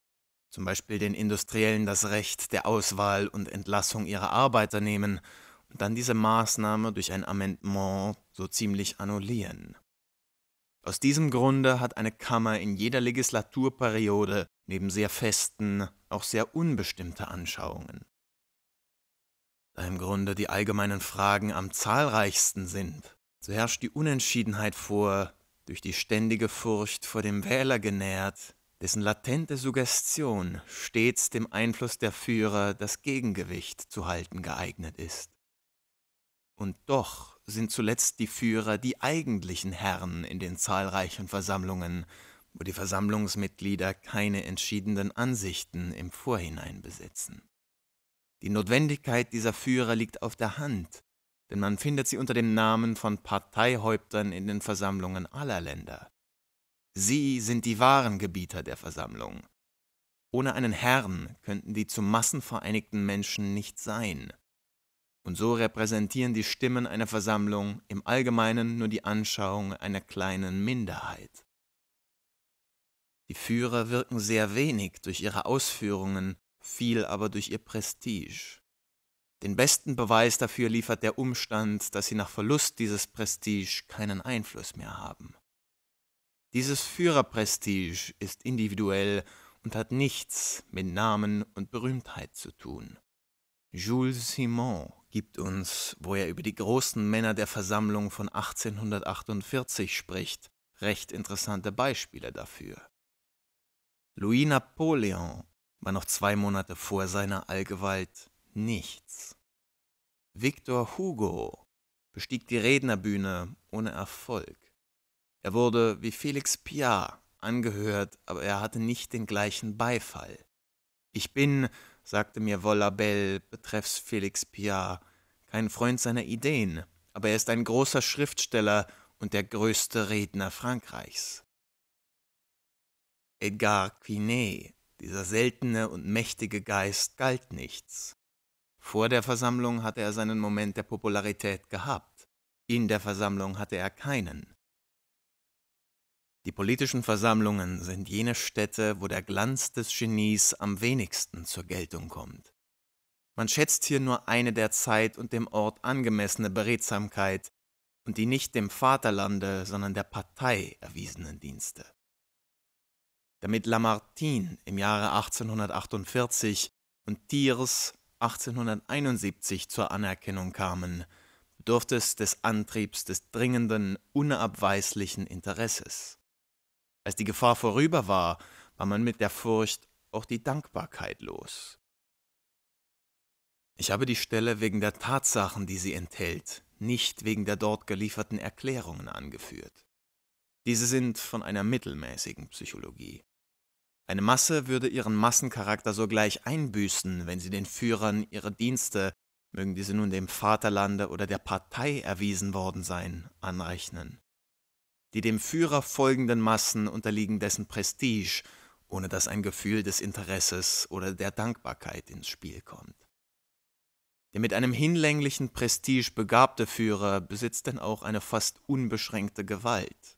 zum Beispiel den Industriellen das Recht der Auswahl und Entlassung ihrer Arbeiter nehmen und dann diese Maßnahme durch ein Amendement so ziemlich annullieren. Aus diesem Grunde hat eine Kammer in jeder Legislaturperiode neben sehr festen auch sehr unbestimmte Anschauungen da im Grunde die allgemeinen Fragen am zahlreichsten sind. So herrscht die Unentschiedenheit vor, durch die ständige Furcht vor dem Wähler genährt, dessen latente Suggestion stets dem Einfluss der Führer das Gegengewicht zu halten geeignet ist. Und doch sind zuletzt die Führer die eigentlichen Herren in den zahlreichen Versammlungen, wo die Versammlungsmitglieder keine entschiedenen Ansichten im Vorhinein besitzen. Die Notwendigkeit dieser Führer liegt auf der Hand, denn man findet sie unter dem Namen von Parteihäuptern in den Versammlungen aller Länder. Sie sind die wahren Gebieter der Versammlung. Ohne einen Herrn könnten die zu Massen vereinigten Menschen nicht sein. Und so repräsentieren die Stimmen einer Versammlung im Allgemeinen nur die Anschauung einer kleinen Minderheit. Die Führer wirken sehr wenig durch ihre Ausführungen fiel aber durch ihr Prestige. Den besten Beweis dafür liefert der Umstand, dass sie nach Verlust dieses Prestige keinen Einfluss mehr haben. Dieses Führerprestige ist individuell und hat nichts mit Namen und Berühmtheit zu tun. Jules Simon gibt uns, wo er über die großen Männer der Versammlung von 1848 spricht, recht interessante Beispiele dafür. Louis Napoleon war noch zwei Monate vor seiner Allgewalt nichts. Victor Hugo bestieg die Rednerbühne ohne Erfolg. Er wurde wie Felix Piat angehört, aber er hatte nicht den gleichen Beifall. Ich bin, sagte mir Vollabel betreffs Felix Piat, kein Freund seiner Ideen, aber er ist ein großer Schriftsteller und der größte Redner Frankreichs. Edgar Quinet dieser seltene und mächtige Geist galt nichts. Vor der Versammlung hatte er seinen Moment der Popularität gehabt, in der Versammlung hatte er keinen. Die politischen Versammlungen sind jene Städte, wo der Glanz des Genies am wenigsten zur Geltung kommt. Man schätzt hier nur eine der Zeit und dem Ort angemessene Beredsamkeit und die nicht dem Vaterlande, sondern der Partei erwiesenen Dienste damit Lamartine im Jahre 1848 und Thiers 1871 zur Anerkennung kamen, bedurfte es des Antriebs des dringenden, unabweislichen Interesses. Als die Gefahr vorüber war, war man mit der Furcht auch die Dankbarkeit los. Ich habe die Stelle wegen der Tatsachen, die sie enthält, nicht wegen der dort gelieferten Erklärungen angeführt. Diese sind von einer mittelmäßigen Psychologie. Eine Masse würde ihren Massencharakter sogleich einbüßen, wenn sie den Führern ihre Dienste, mögen diese nun dem Vaterlande oder der Partei erwiesen worden sein, anrechnen. Die dem Führer folgenden Massen unterliegen dessen Prestige, ohne dass ein Gefühl des Interesses oder der Dankbarkeit ins Spiel kommt. Der mit einem hinlänglichen Prestige begabte Führer besitzt denn auch eine fast unbeschränkte Gewalt.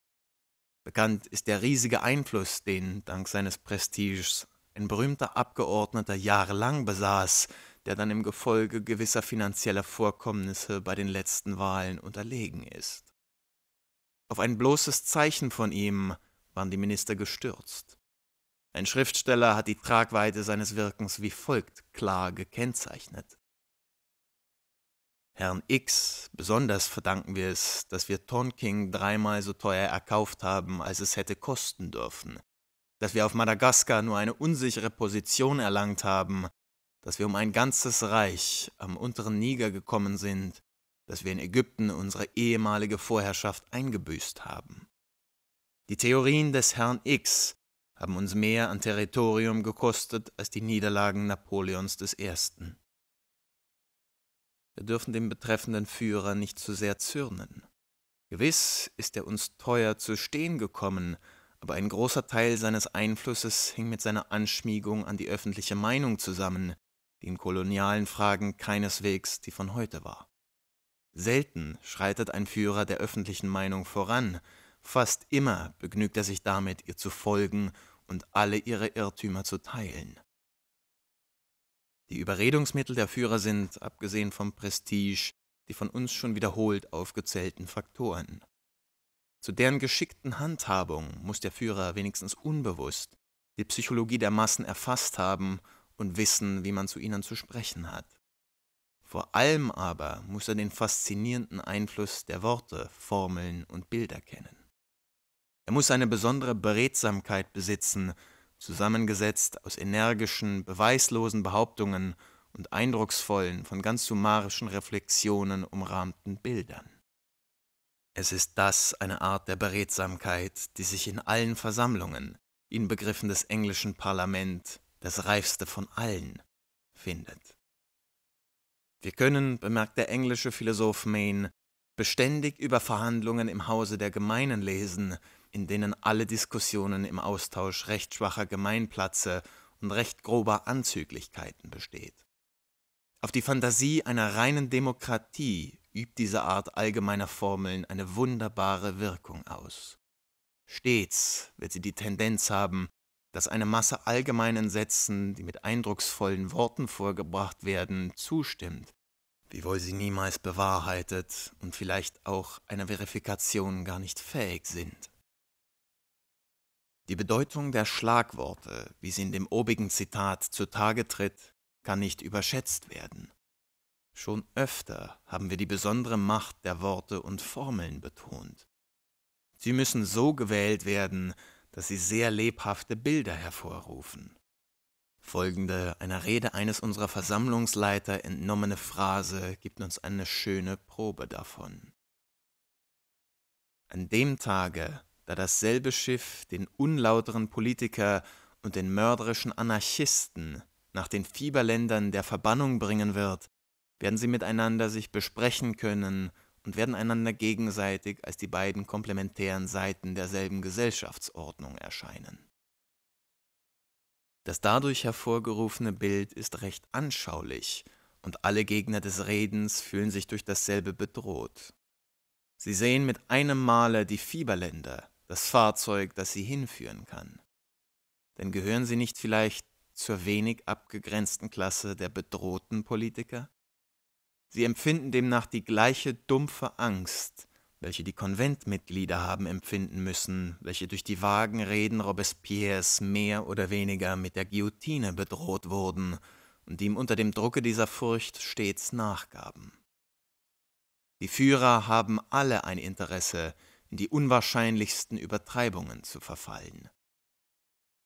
Bekannt ist der riesige Einfluss, den dank seines Prestiges ein berühmter Abgeordneter jahrelang besaß, der dann im Gefolge gewisser finanzieller Vorkommnisse bei den letzten Wahlen unterlegen ist. Auf ein bloßes Zeichen von ihm waren die Minister gestürzt. Ein Schriftsteller hat die Tragweite seines Wirkens wie folgt klar gekennzeichnet. Herrn X. Besonders verdanken wir es, dass wir Tonking dreimal so teuer erkauft haben, als es hätte kosten dürfen, dass wir auf Madagaskar nur eine unsichere Position erlangt haben, dass wir um ein ganzes Reich am unteren Niger gekommen sind, dass wir in Ägypten unsere ehemalige Vorherrschaft eingebüßt haben. Die Theorien des Herrn X haben uns mehr an Territorium gekostet als die Niederlagen Napoleons I. Wir dürfen dem betreffenden Führer nicht zu sehr zürnen. Gewiss ist er uns teuer zu stehen gekommen, aber ein großer Teil seines Einflusses hing mit seiner Anschmiegung an die öffentliche Meinung zusammen, die in kolonialen Fragen keineswegs die von heute war. Selten schreitet ein Führer der öffentlichen Meinung voran, fast immer begnügt er sich damit, ihr zu folgen und alle ihre Irrtümer zu teilen. Die Überredungsmittel der Führer sind, abgesehen vom Prestige, die von uns schon wiederholt aufgezählten Faktoren. Zu deren geschickten Handhabung muss der Führer wenigstens unbewusst die Psychologie der Massen erfasst haben und wissen, wie man zu ihnen zu sprechen hat. Vor allem aber muss er den faszinierenden Einfluss der Worte, Formeln und Bilder kennen. Er muss eine besondere Beredsamkeit besitzen, zusammengesetzt aus energischen, beweislosen Behauptungen und eindrucksvollen, von ganz summarischen Reflexionen umrahmten Bildern. Es ist das eine Art der Beredsamkeit, die sich in allen Versammlungen, in Begriffen des englischen Parlament, das reifste von allen, findet. Wir können, bemerkt der englische Philosoph Maine, beständig über Verhandlungen im Hause der Gemeinen lesen, in denen alle Diskussionen im Austausch recht schwacher Gemeinplatze und recht grober Anzüglichkeiten besteht. Auf die Fantasie einer reinen Demokratie übt diese Art allgemeiner Formeln eine wunderbare Wirkung aus. Stets wird sie die Tendenz haben, dass eine Masse allgemeinen Sätzen, die mit eindrucksvollen Worten vorgebracht werden, zustimmt, wiewohl sie niemals bewahrheitet und vielleicht auch einer Verifikation gar nicht fähig sind. Die Bedeutung der Schlagworte, wie sie in dem obigen Zitat zutage tritt, kann nicht überschätzt werden. Schon öfter haben wir die besondere Macht der Worte und Formeln betont. Sie müssen so gewählt werden, dass sie sehr lebhafte Bilder hervorrufen. Folgende, einer Rede eines unserer Versammlungsleiter entnommene Phrase gibt uns eine schöne Probe davon. An dem Tage, da dasselbe Schiff den unlauteren Politiker und den mörderischen Anarchisten nach den Fieberländern der Verbannung bringen wird, werden sie miteinander sich besprechen können und werden einander gegenseitig als die beiden komplementären Seiten derselben Gesellschaftsordnung erscheinen. Das dadurch hervorgerufene Bild ist recht anschaulich, und alle Gegner des Redens fühlen sich durch dasselbe bedroht. Sie sehen mit einem Male die Fieberländer, das Fahrzeug, das sie hinführen kann. Denn gehören sie nicht vielleicht zur wenig abgegrenzten Klasse der bedrohten Politiker? Sie empfinden demnach die gleiche dumpfe Angst, welche die Konventmitglieder haben empfinden müssen, welche durch die vagen Reden Robespierres mehr oder weniger mit der Guillotine bedroht wurden und ihm unter dem Drucke dieser Furcht stets nachgaben. Die Führer haben alle ein Interesse, in die unwahrscheinlichsten Übertreibungen zu verfallen.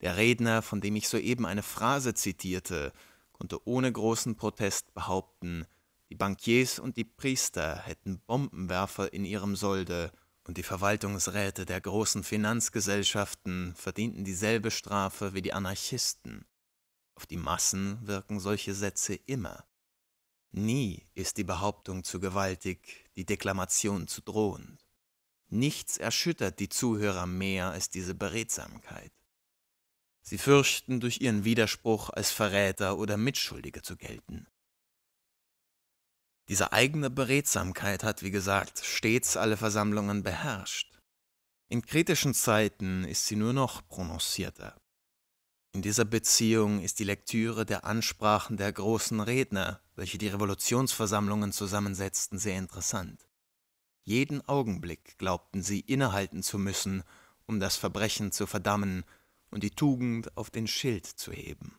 Der Redner, von dem ich soeben eine Phrase zitierte, konnte ohne großen Protest behaupten, die Bankiers und die Priester hätten Bombenwerfer in ihrem Solde, und die Verwaltungsräte der großen Finanzgesellschaften verdienten dieselbe Strafe wie die Anarchisten. Auf die Massen wirken solche Sätze immer. Nie ist die Behauptung zu gewaltig, die Deklamation zu drohend. Nichts erschüttert die Zuhörer mehr als diese Beredsamkeit. Sie fürchten, durch ihren Widerspruch als Verräter oder Mitschuldige zu gelten. Diese eigene Beredsamkeit hat, wie gesagt, stets alle Versammlungen beherrscht. In kritischen Zeiten ist sie nur noch prononcierter. In dieser Beziehung ist die Lektüre der Ansprachen der großen Redner, welche die Revolutionsversammlungen zusammensetzten, sehr interessant. Jeden Augenblick glaubten sie innehalten zu müssen, um das Verbrechen zu verdammen und die Tugend auf den Schild zu heben.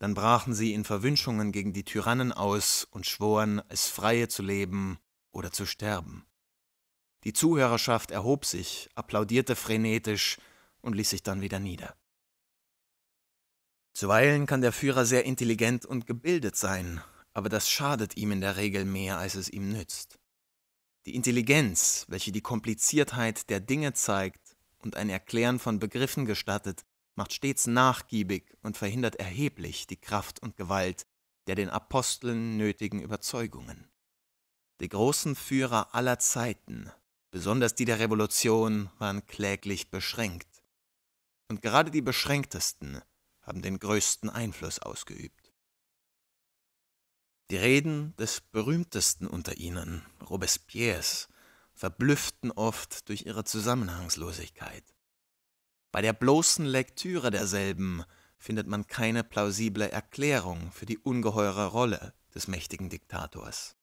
Dann brachen sie in Verwünschungen gegen die Tyrannen aus und schworen, als Freie zu leben oder zu sterben. Die Zuhörerschaft erhob sich, applaudierte frenetisch und ließ sich dann wieder nieder. Zuweilen kann der Führer sehr intelligent und gebildet sein, aber das schadet ihm in der Regel mehr, als es ihm nützt. Die Intelligenz, welche die Kompliziertheit der Dinge zeigt und ein Erklären von Begriffen gestattet, macht stets nachgiebig und verhindert erheblich die Kraft und Gewalt der den Aposteln nötigen Überzeugungen. Die großen Führer aller Zeiten, besonders die der Revolution, waren kläglich beschränkt. Und gerade die beschränktesten haben den größten Einfluss ausgeübt. Die Reden des berühmtesten unter ihnen, Robespierres, verblüfften oft durch ihre Zusammenhangslosigkeit. Bei der bloßen Lektüre derselben findet man keine plausible Erklärung für die ungeheure Rolle des mächtigen Diktators.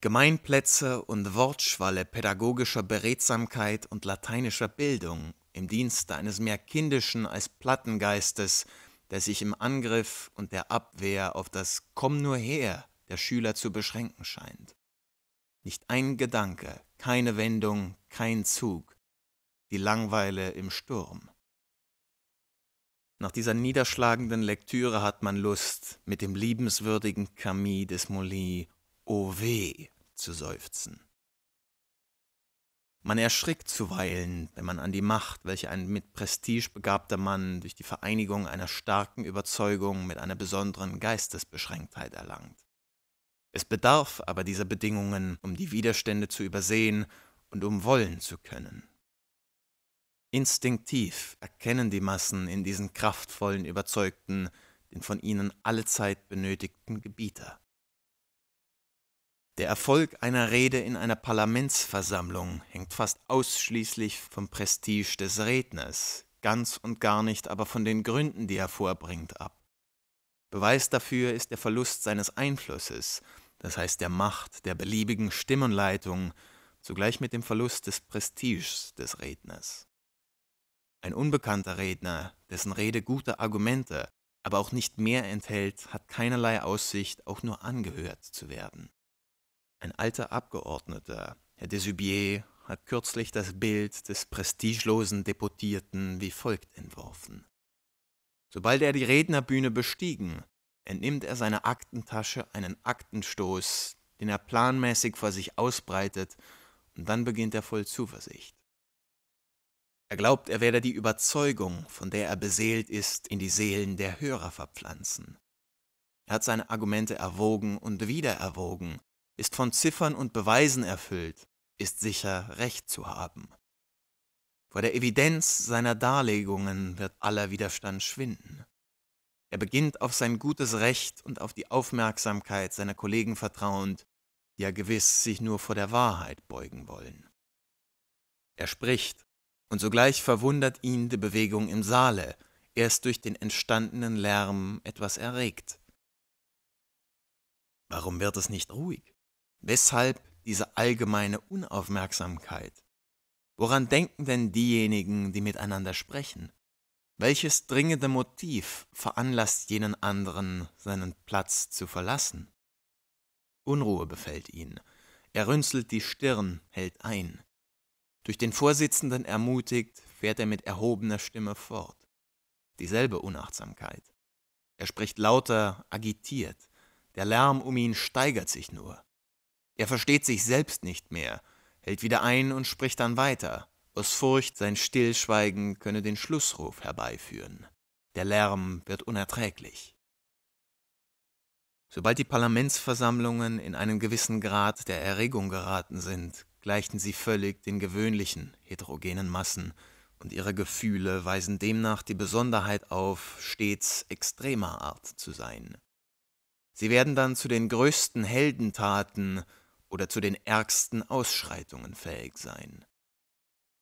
Gemeinplätze und Wortschwalle pädagogischer Beredsamkeit und lateinischer Bildung im Dienste eines mehr kindischen als Plattengeistes der sich im Angriff und der Abwehr auf das Komm nur her der Schüler zu beschränken scheint. Nicht ein Gedanke, keine Wendung, kein Zug, die Langweile im Sturm. Nach dieser niederschlagenden Lektüre hat man Lust, mit dem liebenswürdigen Camille des Molly O weh zu seufzen. Man erschrickt zuweilen, wenn man an die Macht, welche ein mit Prestige begabter Mann durch die Vereinigung einer starken Überzeugung mit einer besonderen Geistesbeschränktheit erlangt. Es bedarf aber dieser Bedingungen, um die Widerstände zu übersehen und um wollen zu können. Instinktiv erkennen die Massen in diesen kraftvollen Überzeugten den von ihnen allezeit benötigten Gebieter. Der Erfolg einer Rede in einer Parlamentsversammlung hängt fast ausschließlich vom Prestige des Redners, ganz und gar nicht aber von den Gründen, die er vorbringt, ab. Beweis dafür ist der Verlust seines Einflusses, das heißt der Macht, der beliebigen Stimmenleitung, zugleich mit dem Verlust des Prestiges des Redners. Ein unbekannter Redner, dessen Rede gute Argumente, aber auch nicht mehr enthält, hat keinerlei Aussicht, auch nur angehört zu werden. Ein alter Abgeordneter, Herr Desubier, hat kürzlich das Bild des prestigelosen Deputierten wie folgt entworfen. Sobald er die Rednerbühne bestiegen, entnimmt er seiner Aktentasche einen Aktenstoß, den er planmäßig vor sich ausbreitet, und dann beginnt er voll Zuversicht. Er glaubt, er werde die Überzeugung, von der er beseelt ist, in die Seelen der Hörer verpflanzen. Er hat seine Argumente erwogen und wieder erwogen, ist von Ziffern und Beweisen erfüllt, ist sicher Recht zu haben. Vor der Evidenz seiner Darlegungen wird aller Widerstand schwinden. Er beginnt auf sein gutes Recht und auf die Aufmerksamkeit seiner Kollegen vertrauend, die ja gewiss sich nur vor der Wahrheit beugen wollen. Er spricht, und sogleich verwundert ihn die Bewegung im Saale, erst durch den entstandenen Lärm etwas erregt. Warum wird es nicht ruhig? Weshalb diese allgemeine Unaufmerksamkeit? Woran denken denn diejenigen, die miteinander sprechen? Welches dringende Motiv veranlasst jenen anderen, seinen Platz zu verlassen? Unruhe befällt ihn. Er rünzelt die Stirn, hält ein. Durch den Vorsitzenden ermutigt, fährt er mit erhobener Stimme fort. Dieselbe Unachtsamkeit. Er spricht lauter, agitiert. Der Lärm um ihn steigert sich nur. Er versteht sich selbst nicht mehr, hält wieder ein und spricht dann weiter, aus Furcht, sein Stillschweigen könne den Schlussruf herbeiführen. Der Lärm wird unerträglich. Sobald die Parlamentsversammlungen in einen gewissen Grad der Erregung geraten sind, gleichen sie völlig den gewöhnlichen heterogenen Massen, und ihre Gefühle weisen demnach die Besonderheit auf, stets extremer Art zu sein. Sie werden dann zu den größten Heldentaten, oder zu den ärgsten Ausschreitungen fähig sein.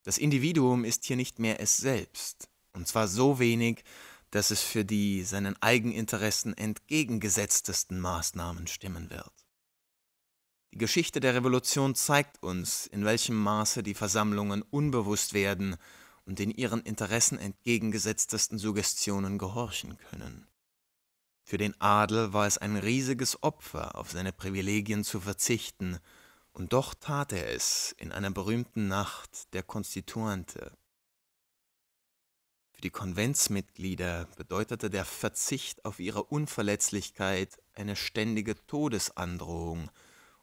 Das Individuum ist hier nicht mehr es selbst, und zwar so wenig, dass es für die seinen Eigeninteressen entgegengesetztesten Maßnahmen stimmen wird. Die Geschichte der Revolution zeigt uns, in welchem Maße die Versammlungen unbewusst werden und in ihren Interessen entgegengesetztesten Suggestionen gehorchen können. Für den Adel war es ein riesiges Opfer, auf seine Privilegien zu verzichten, und doch tat er es in einer berühmten Nacht der Konstituante. Für die Konventsmitglieder bedeutete der Verzicht auf ihre Unverletzlichkeit eine ständige Todesandrohung,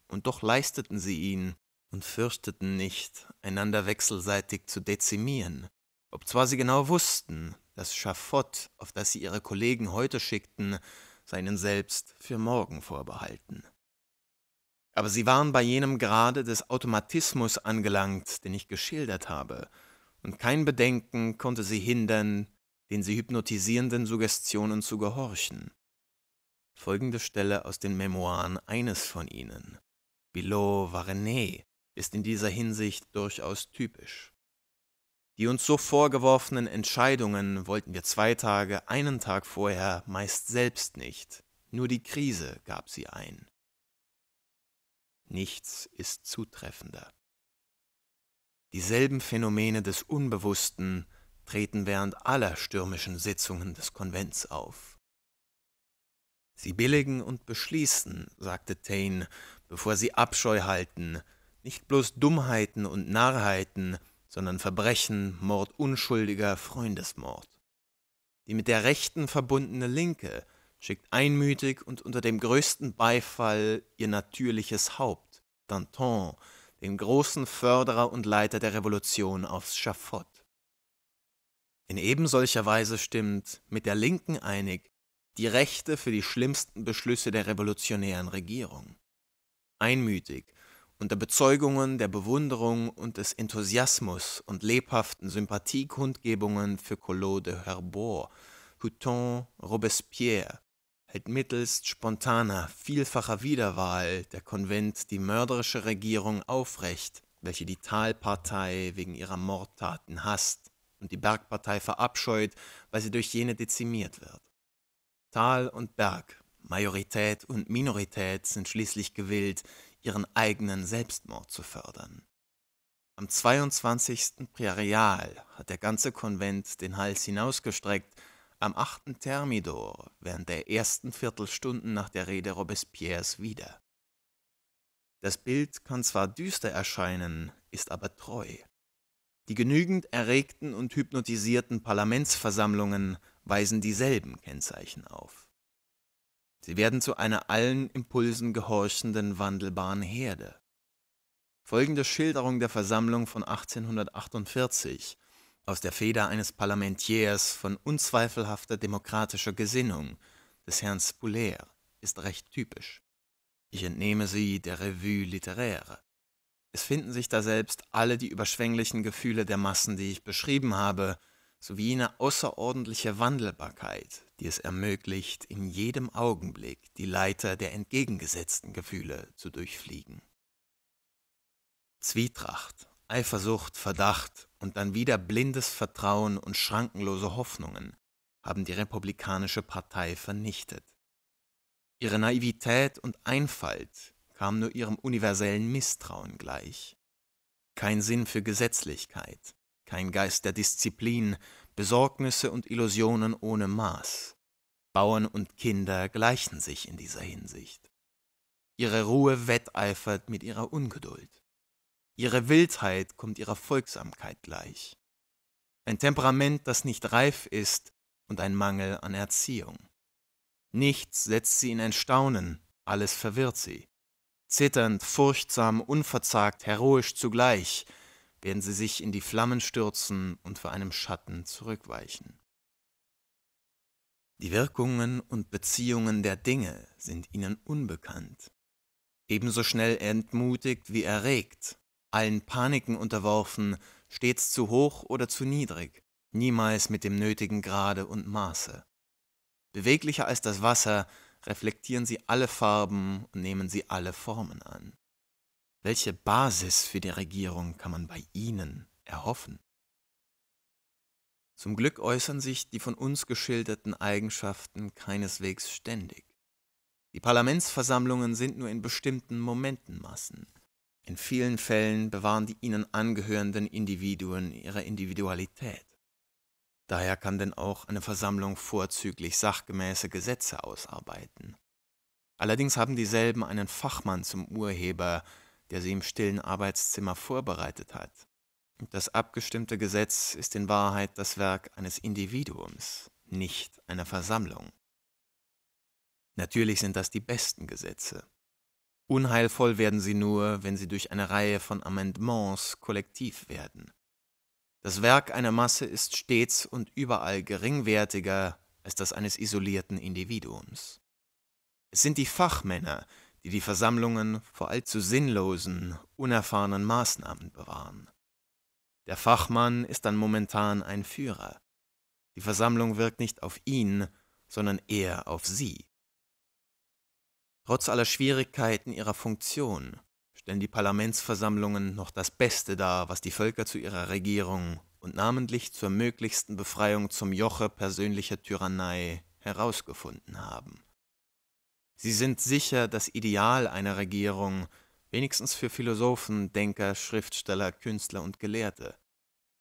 und doch leisteten sie ihn und fürchteten nicht, einander wechselseitig zu dezimieren, obzwar sie genau wussten, das Schafott, auf das sie ihre Kollegen heute schickten, seinen selbst für morgen vorbehalten. Aber sie waren bei jenem Grade des Automatismus angelangt, den ich geschildert habe, und kein Bedenken konnte sie hindern, den sie hypnotisierenden Suggestionen zu gehorchen. Folgende Stelle aus den Memoiren eines von ihnen. Billot Varenay ist in dieser Hinsicht durchaus typisch. Die uns so vorgeworfenen Entscheidungen wollten wir zwei Tage, einen Tag vorher meist selbst nicht. Nur die Krise gab sie ein. Nichts ist zutreffender. Dieselben Phänomene des Unbewussten treten während aller stürmischen Sitzungen des Konvents auf. Sie billigen und beschließen, sagte Taine, bevor sie Abscheu halten, nicht bloß Dummheiten und Narrheiten, sondern Verbrechen, Mord unschuldiger, Freundesmord. Die mit der Rechten verbundene Linke schickt einmütig und unter dem größten Beifall ihr natürliches Haupt, Danton, den großen Förderer und Leiter der Revolution, aufs Schafott. In ebensolcher Weise stimmt mit der Linken einig die Rechte für die schlimmsten Beschlüsse der revolutionären Regierung. Einmütig unter Bezeugungen der Bewunderung und des Enthusiasmus und lebhaften Sympathiekundgebungen für Collot de Herbour, Houton, Robespierre, hält mittelst spontaner, vielfacher Wiederwahl der Konvent die mörderische Regierung aufrecht, welche die Talpartei wegen ihrer Mordtaten hasst und die Bergpartei verabscheut, weil sie durch jene dezimiert wird. Tal und Berg, Majorität und Minorität sind schließlich gewillt, ihren eigenen Selbstmord zu fördern. Am 22. Prairial hat der ganze Konvent den Hals hinausgestreckt, am 8. Thermidor während der ersten Viertelstunden nach der Rede Robespierres wieder. Das Bild kann zwar düster erscheinen, ist aber treu. Die genügend erregten und hypnotisierten Parlamentsversammlungen weisen dieselben Kennzeichen auf. Sie werden zu einer allen Impulsen gehorchenden wandelbaren Herde. Folgende Schilderung der Versammlung von 1848 aus der Feder eines Parlamentiers von unzweifelhafter demokratischer Gesinnung, des Herrn Spuller, ist recht typisch. Ich entnehme sie der Revue littéraire. Es finden sich daselbst alle die überschwänglichen Gefühle der Massen, die ich beschrieben habe, sowie jene außerordentliche Wandelbarkeit, die es ermöglicht, in jedem Augenblick die Leiter der entgegengesetzten Gefühle zu durchfliegen. Zwietracht, Eifersucht, Verdacht und dann wieder blindes Vertrauen und schrankenlose Hoffnungen haben die Republikanische Partei vernichtet. Ihre Naivität und Einfalt kam nur ihrem universellen Misstrauen gleich. Kein Sinn für Gesetzlichkeit, kein Geist der Disziplin, Besorgnisse und Illusionen ohne Maß. Bauern und Kinder gleichen sich in dieser Hinsicht. Ihre Ruhe wetteifert mit ihrer Ungeduld. Ihre Wildheit kommt ihrer Folgsamkeit gleich. Ein Temperament, das nicht reif ist und ein Mangel an Erziehung. Nichts setzt sie in ein Staunen, alles verwirrt sie. Zitternd, furchtsam, unverzagt, heroisch zugleich, werden sie sich in die Flammen stürzen und vor einem Schatten zurückweichen. Die Wirkungen und Beziehungen der Dinge sind ihnen unbekannt. Ebenso schnell entmutigt wie erregt, allen Paniken unterworfen, stets zu hoch oder zu niedrig, niemals mit dem nötigen Grade und Maße. Beweglicher als das Wasser reflektieren sie alle Farben und nehmen sie alle Formen an. Welche Basis für die Regierung kann man bei ihnen erhoffen? Zum Glück äußern sich die von uns geschilderten Eigenschaften keineswegs ständig. Die Parlamentsversammlungen sind nur in bestimmten Momenten Massen. In vielen Fällen bewahren die ihnen angehörenden Individuen ihre Individualität. Daher kann denn auch eine Versammlung vorzüglich sachgemäße Gesetze ausarbeiten. Allerdings haben dieselben einen Fachmann zum Urheber der sie im stillen Arbeitszimmer vorbereitet hat. Das abgestimmte Gesetz ist in Wahrheit das Werk eines Individuums, nicht einer Versammlung. Natürlich sind das die besten Gesetze. Unheilvoll werden sie nur, wenn sie durch eine Reihe von Amendements kollektiv werden. Das Werk einer Masse ist stets und überall geringwertiger als das eines isolierten Individuums. Es sind die Fachmänner, die die Versammlungen vor allzu sinnlosen, unerfahrenen Maßnahmen bewahren. Der Fachmann ist dann momentan ein Führer. Die Versammlung wirkt nicht auf ihn, sondern eher auf sie. Trotz aller Schwierigkeiten ihrer Funktion stellen die Parlamentsversammlungen noch das Beste dar, was die Völker zu ihrer Regierung und namentlich zur möglichsten Befreiung zum Joche persönlicher Tyrannei herausgefunden haben. Sie sind sicher das Ideal einer Regierung, wenigstens für Philosophen, Denker, Schriftsteller, Künstler und Gelehrte,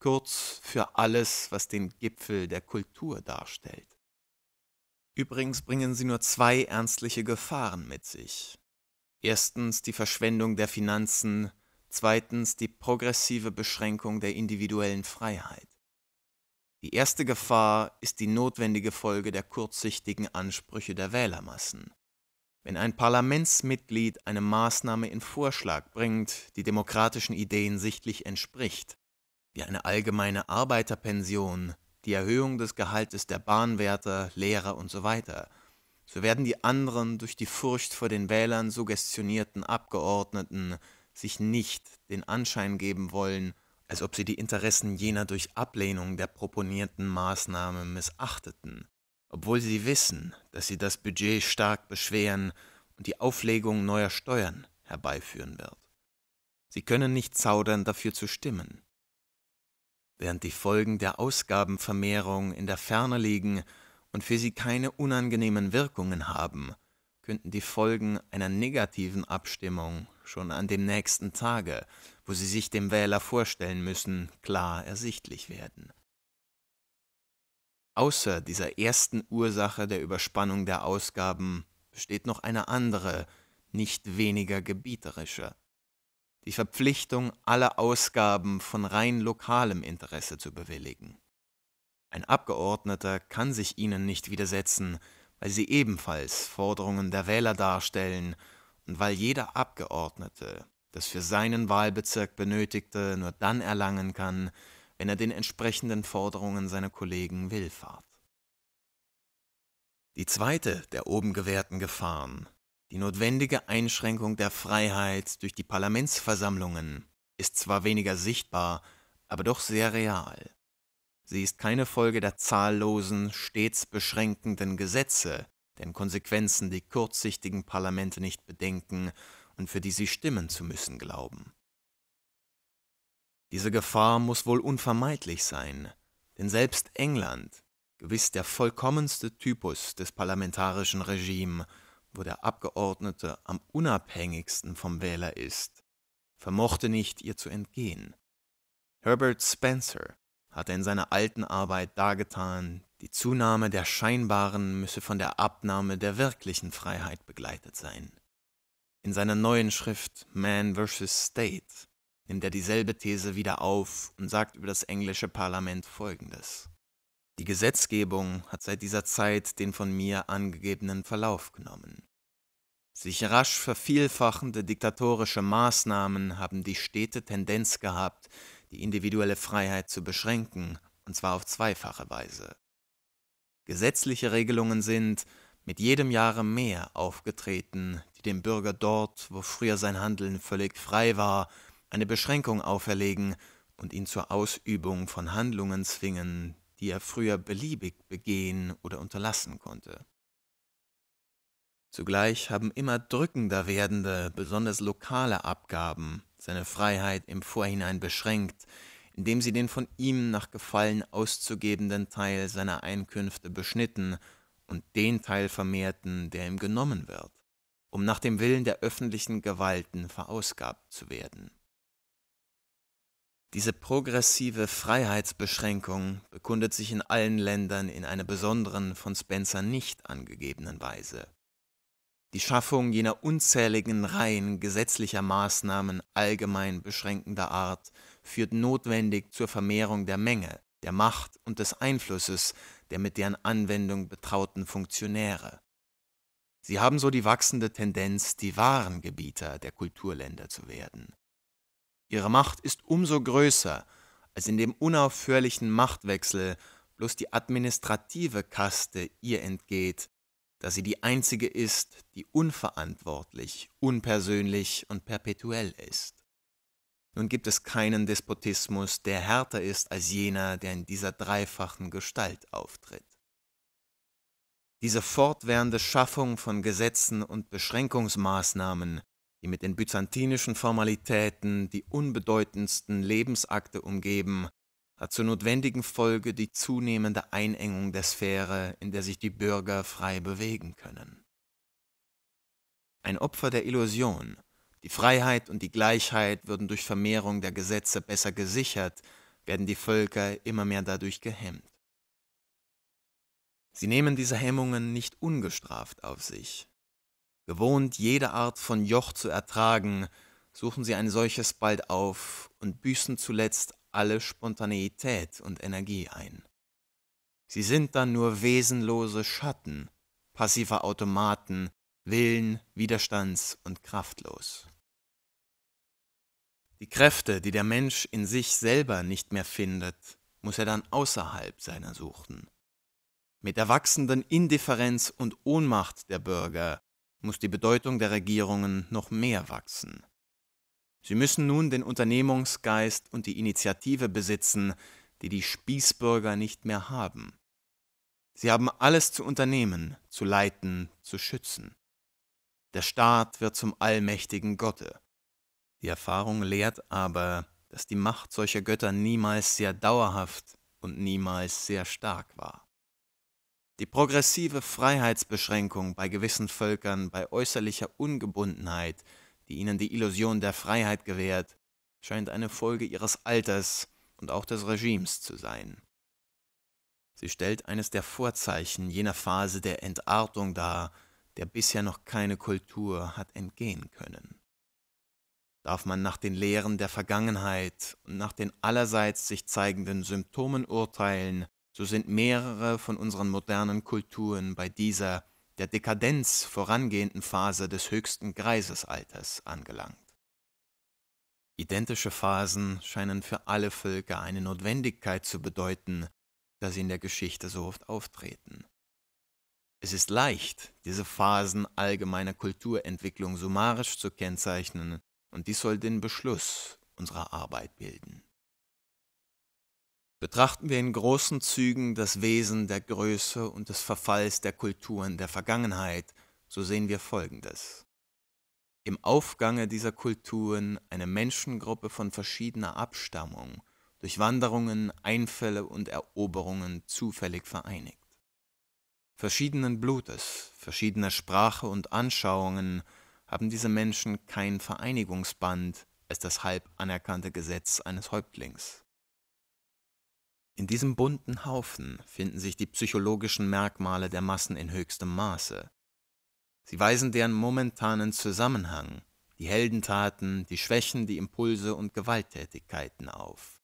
kurz für alles, was den Gipfel der Kultur darstellt. Übrigens bringen sie nur zwei ernstliche Gefahren mit sich. Erstens die Verschwendung der Finanzen, zweitens die progressive Beschränkung der individuellen Freiheit. Die erste Gefahr ist die notwendige Folge der kurzsichtigen Ansprüche der Wählermassen. Wenn ein Parlamentsmitglied eine Maßnahme in Vorschlag bringt, die demokratischen Ideen sichtlich entspricht, wie eine allgemeine Arbeiterpension, die Erhöhung des Gehaltes der Bahnwärter, Lehrer usw., so, so werden die anderen durch die Furcht vor den Wählern suggestionierten Abgeordneten sich nicht den Anschein geben wollen, als ob sie die Interessen jener durch Ablehnung der proponierten Maßnahme missachteten obwohl sie wissen, dass sie das Budget stark beschweren und die Auflegung neuer Steuern herbeiführen wird. Sie können nicht zaudern, dafür zu stimmen. Während die Folgen der Ausgabenvermehrung in der Ferne liegen und für sie keine unangenehmen Wirkungen haben, könnten die Folgen einer negativen Abstimmung schon an dem nächsten Tage, wo sie sich dem Wähler vorstellen müssen, klar ersichtlich werden. Außer dieser ersten Ursache der Überspannung der Ausgaben besteht noch eine andere, nicht weniger gebieterische. Die Verpflichtung, alle Ausgaben von rein lokalem Interesse zu bewilligen. Ein Abgeordneter kann sich ihnen nicht widersetzen, weil sie ebenfalls Forderungen der Wähler darstellen und weil jeder Abgeordnete das für seinen Wahlbezirk benötigte nur dann erlangen kann, wenn er den entsprechenden Forderungen seiner Kollegen willfahrt. Die zweite der oben gewährten Gefahren, die notwendige Einschränkung der Freiheit durch die Parlamentsversammlungen, ist zwar weniger sichtbar, aber doch sehr real. Sie ist keine Folge der zahllosen, stets beschränkenden Gesetze, deren Konsequenzen die kurzsichtigen Parlamente nicht bedenken und für die sie stimmen zu müssen glauben. Diese Gefahr muss wohl unvermeidlich sein, denn selbst England, gewiss der vollkommenste Typus des parlamentarischen Regimes, wo der Abgeordnete am unabhängigsten vom Wähler ist, vermochte nicht, ihr zu entgehen. Herbert Spencer hatte in seiner alten Arbeit dargetan, die Zunahme der scheinbaren müsse von der Abnahme der wirklichen Freiheit begleitet sein. In seiner neuen Schrift Man vs. State nimmt er dieselbe These wieder auf und sagt über das englische Parlament Folgendes. Die Gesetzgebung hat seit dieser Zeit den von mir angegebenen Verlauf genommen. Sich rasch vervielfachende diktatorische Maßnahmen haben die stete Tendenz gehabt, die individuelle Freiheit zu beschränken, und zwar auf zweifache Weise. Gesetzliche Regelungen sind mit jedem Jahre mehr aufgetreten, die dem Bürger dort, wo früher sein Handeln völlig frei war, eine Beschränkung auferlegen und ihn zur Ausübung von Handlungen zwingen, die er früher beliebig begehen oder unterlassen konnte. Zugleich haben immer drückender werdende, besonders lokale Abgaben seine Freiheit im Vorhinein beschränkt, indem sie den von ihm nach Gefallen auszugebenden Teil seiner Einkünfte beschnitten und den Teil vermehrten, der ihm genommen wird, um nach dem Willen der öffentlichen Gewalten verausgabt zu werden. Diese progressive Freiheitsbeschränkung bekundet sich in allen Ländern in einer besonderen, von Spencer nicht angegebenen Weise. Die Schaffung jener unzähligen Reihen gesetzlicher Maßnahmen allgemein beschränkender Art führt notwendig zur Vermehrung der Menge, der Macht und des Einflusses der mit deren Anwendung betrauten Funktionäre. Sie haben so die wachsende Tendenz, die wahren Gebieter der Kulturländer zu werden. Ihre Macht ist umso größer, als in dem unaufhörlichen Machtwechsel bloß die administrative Kaste ihr entgeht, da sie die einzige ist, die unverantwortlich, unpersönlich und perpetuell ist. Nun gibt es keinen Despotismus, der härter ist als jener, der in dieser dreifachen Gestalt auftritt. Diese fortwährende Schaffung von Gesetzen und Beschränkungsmaßnahmen die mit den byzantinischen Formalitäten die unbedeutendsten Lebensakte umgeben, hat zur notwendigen Folge die zunehmende Einengung der Sphäre, in der sich die Bürger frei bewegen können. Ein Opfer der Illusion, die Freiheit und die Gleichheit würden durch Vermehrung der Gesetze besser gesichert, werden die Völker immer mehr dadurch gehemmt. Sie nehmen diese Hemmungen nicht ungestraft auf sich, gewohnt jede Art von Joch zu ertragen, suchen sie ein solches bald auf und büßen zuletzt alle Spontaneität und Energie ein. Sie sind dann nur wesenlose Schatten, passiver Automaten, willen-, widerstands- und kraftlos. Die Kräfte, die der Mensch in sich selber nicht mehr findet, muss er dann außerhalb seiner suchen. Mit der wachsenden Indifferenz und Ohnmacht der Bürger muss die Bedeutung der Regierungen noch mehr wachsen. Sie müssen nun den Unternehmungsgeist und die Initiative besitzen, die die Spießbürger nicht mehr haben. Sie haben alles zu unternehmen, zu leiten, zu schützen. Der Staat wird zum allmächtigen Gotte. Die Erfahrung lehrt aber, dass die Macht solcher Götter niemals sehr dauerhaft und niemals sehr stark war. Die progressive Freiheitsbeschränkung bei gewissen Völkern bei äußerlicher Ungebundenheit, die ihnen die Illusion der Freiheit gewährt, scheint eine Folge ihres Alters und auch des Regimes zu sein. Sie stellt eines der Vorzeichen jener Phase der Entartung dar, der bisher noch keine Kultur hat entgehen können. Darf man nach den Lehren der Vergangenheit und nach den allerseits sich zeigenden Symptomen urteilen, so sind mehrere von unseren modernen Kulturen bei dieser der Dekadenz vorangehenden Phase des höchsten Greisesalters angelangt. Identische Phasen scheinen für alle Völker eine Notwendigkeit zu bedeuten, da sie in der Geschichte so oft auftreten. Es ist leicht, diese Phasen allgemeiner Kulturentwicklung summarisch zu kennzeichnen, und dies soll den Beschluss unserer Arbeit bilden betrachten wir in großen Zügen das Wesen der Größe und des Verfalls der Kulturen der Vergangenheit, so sehen wir Folgendes. Im Aufgange dieser Kulturen eine Menschengruppe von verschiedener Abstammung, durch Wanderungen, Einfälle und Eroberungen zufällig vereinigt. Verschiedenen Blutes, verschiedener Sprache und Anschauungen haben diese Menschen kein Vereinigungsband als das halb anerkannte Gesetz eines Häuptlings. In diesem bunten Haufen finden sich die psychologischen Merkmale der Massen in höchstem Maße. Sie weisen deren momentanen Zusammenhang, die Heldentaten, die Schwächen, die Impulse und Gewalttätigkeiten auf.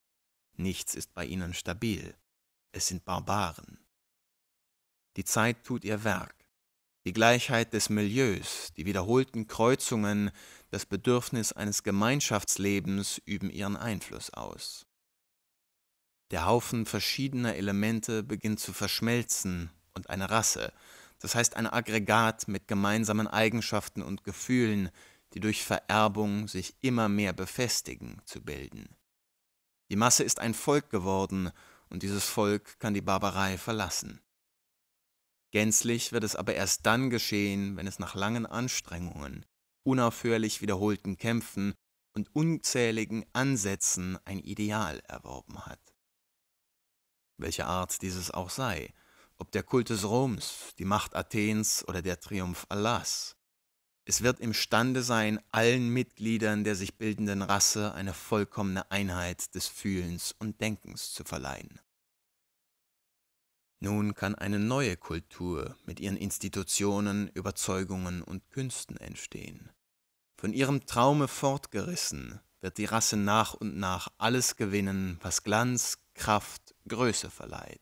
Nichts ist bei ihnen stabil. Es sind Barbaren. Die Zeit tut ihr Werk. Die Gleichheit des Milieus, die wiederholten Kreuzungen, das Bedürfnis eines Gemeinschaftslebens üben ihren Einfluss aus. Der Haufen verschiedener Elemente beginnt zu verschmelzen und eine Rasse, das heißt ein Aggregat mit gemeinsamen Eigenschaften und Gefühlen, die durch Vererbung sich immer mehr befestigen, zu bilden. Die Masse ist ein Volk geworden, und dieses Volk kann die Barbarei verlassen. Gänzlich wird es aber erst dann geschehen, wenn es nach langen Anstrengungen, unaufhörlich wiederholten Kämpfen und unzähligen Ansätzen ein Ideal erworben hat welche Art dieses auch sei, ob der Kult des Roms, die Macht Athens oder der Triumph Allahs. Es wird imstande sein, allen Mitgliedern der sich bildenden Rasse eine vollkommene Einheit des Fühlens und Denkens zu verleihen. Nun kann eine neue Kultur mit ihren Institutionen, Überzeugungen und Künsten entstehen. Von ihrem Traume fortgerissen wird die Rasse nach und nach alles gewinnen, was Glanz, Kraft Größe verleiht.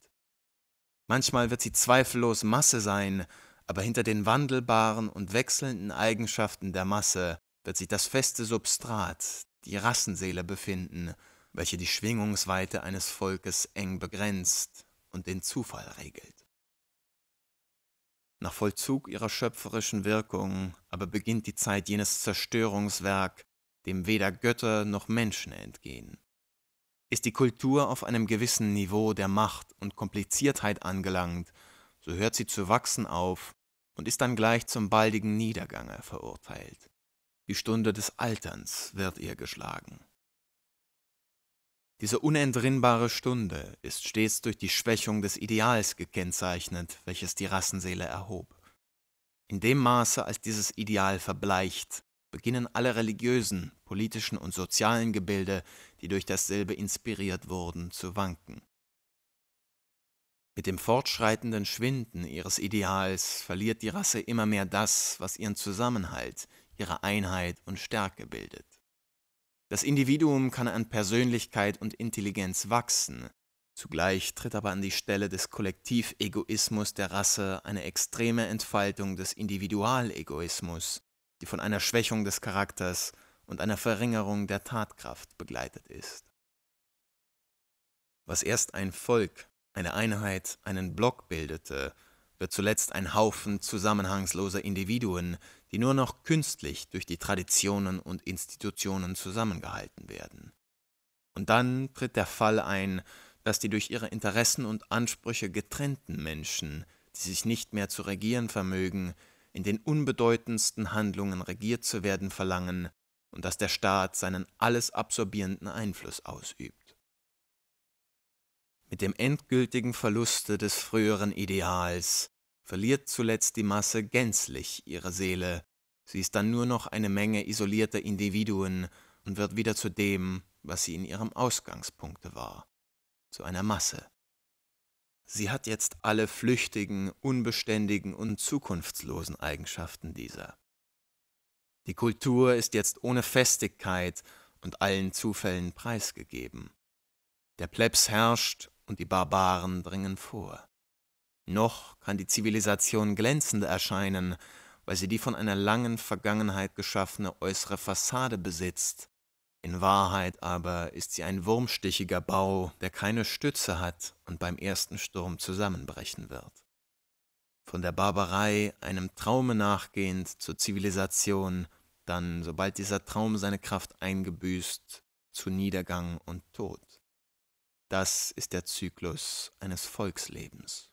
Manchmal wird sie zweifellos Masse sein, aber hinter den wandelbaren und wechselnden Eigenschaften der Masse wird sich das feste Substrat, die Rassenseele befinden, welche die Schwingungsweite eines Volkes eng begrenzt und den Zufall regelt. Nach Vollzug ihrer schöpferischen Wirkung aber beginnt die Zeit jenes Zerstörungswerk, dem weder Götter noch Menschen entgehen. Ist die Kultur auf einem gewissen Niveau der Macht und Kompliziertheit angelangt, so hört sie zu wachsen auf und ist dann gleich zum baldigen Niedergange verurteilt. Die Stunde des Alterns wird ihr geschlagen. Diese unentrinnbare Stunde ist stets durch die Schwächung des Ideals gekennzeichnet, welches die Rassenseele erhob. In dem Maße, als dieses Ideal verbleicht, beginnen alle religiösen, politischen und sozialen Gebilde die durch dasselbe inspiriert wurden, zu wanken. Mit dem fortschreitenden Schwinden ihres Ideals verliert die Rasse immer mehr das, was ihren Zusammenhalt, ihre Einheit und Stärke bildet. Das Individuum kann an Persönlichkeit und Intelligenz wachsen, zugleich tritt aber an die Stelle des Kollektivegoismus der Rasse eine extreme Entfaltung des Individualegoismus, die von einer Schwächung des Charakters und einer Verringerung der Tatkraft begleitet ist. Was erst ein Volk, eine Einheit, einen Block bildete, wird zuletzt ein Haufen zusammenhangsloser Individuen, die nur noch künstlich durch die Traditionen und Institutionen zusammengehalten werden. Und dann tritt der Fall ein, dass die durch ihre Interessen und Ansprüche getrennten Menschen, die sich nicht mehr zu regieren vermögen, in den unbedeutendsten Handlungen regiert zu werden verlangen und dass der Staat seinen alles absorbierenden Einfluss ausübt. Mit dem endgültigen Verluste des früheren Ideals verliert zuletzt die Masse gänzlich ihre Seele, sie ist dann nur noch eine Menge isolierter Individuen und wird wieder zu dem, was sie in ihrem Ausgangspunkte war, zu einer Masse. Sie hat jetzt alle flüchtigen, unbeständigen und zukunftslosen Eigenschaften dieser. Die Kultur ist jetzt ohne Festigkeit und allen Zufällen preisgegeben. Der Plebs herrscht und die Barbaren dringen vor. Noch kann die Zivilisation glänzend erscheinen, weil sie die von einer langen Vergangenheit geschaffene äußere Fassade besitzt. In Wahrheit aber ist sie ein wurmstichiger Bau, der keine Stütze hat und beim ersten Sturm zusammenbrechen wird von der Barbarei, einem Traume nachgehend zur Zivilisation, dann, sobald dieser Traum seine Kraft eingebüßt, zu Niedergang und Tod. Das ist der Zyklus eines Volkslebens.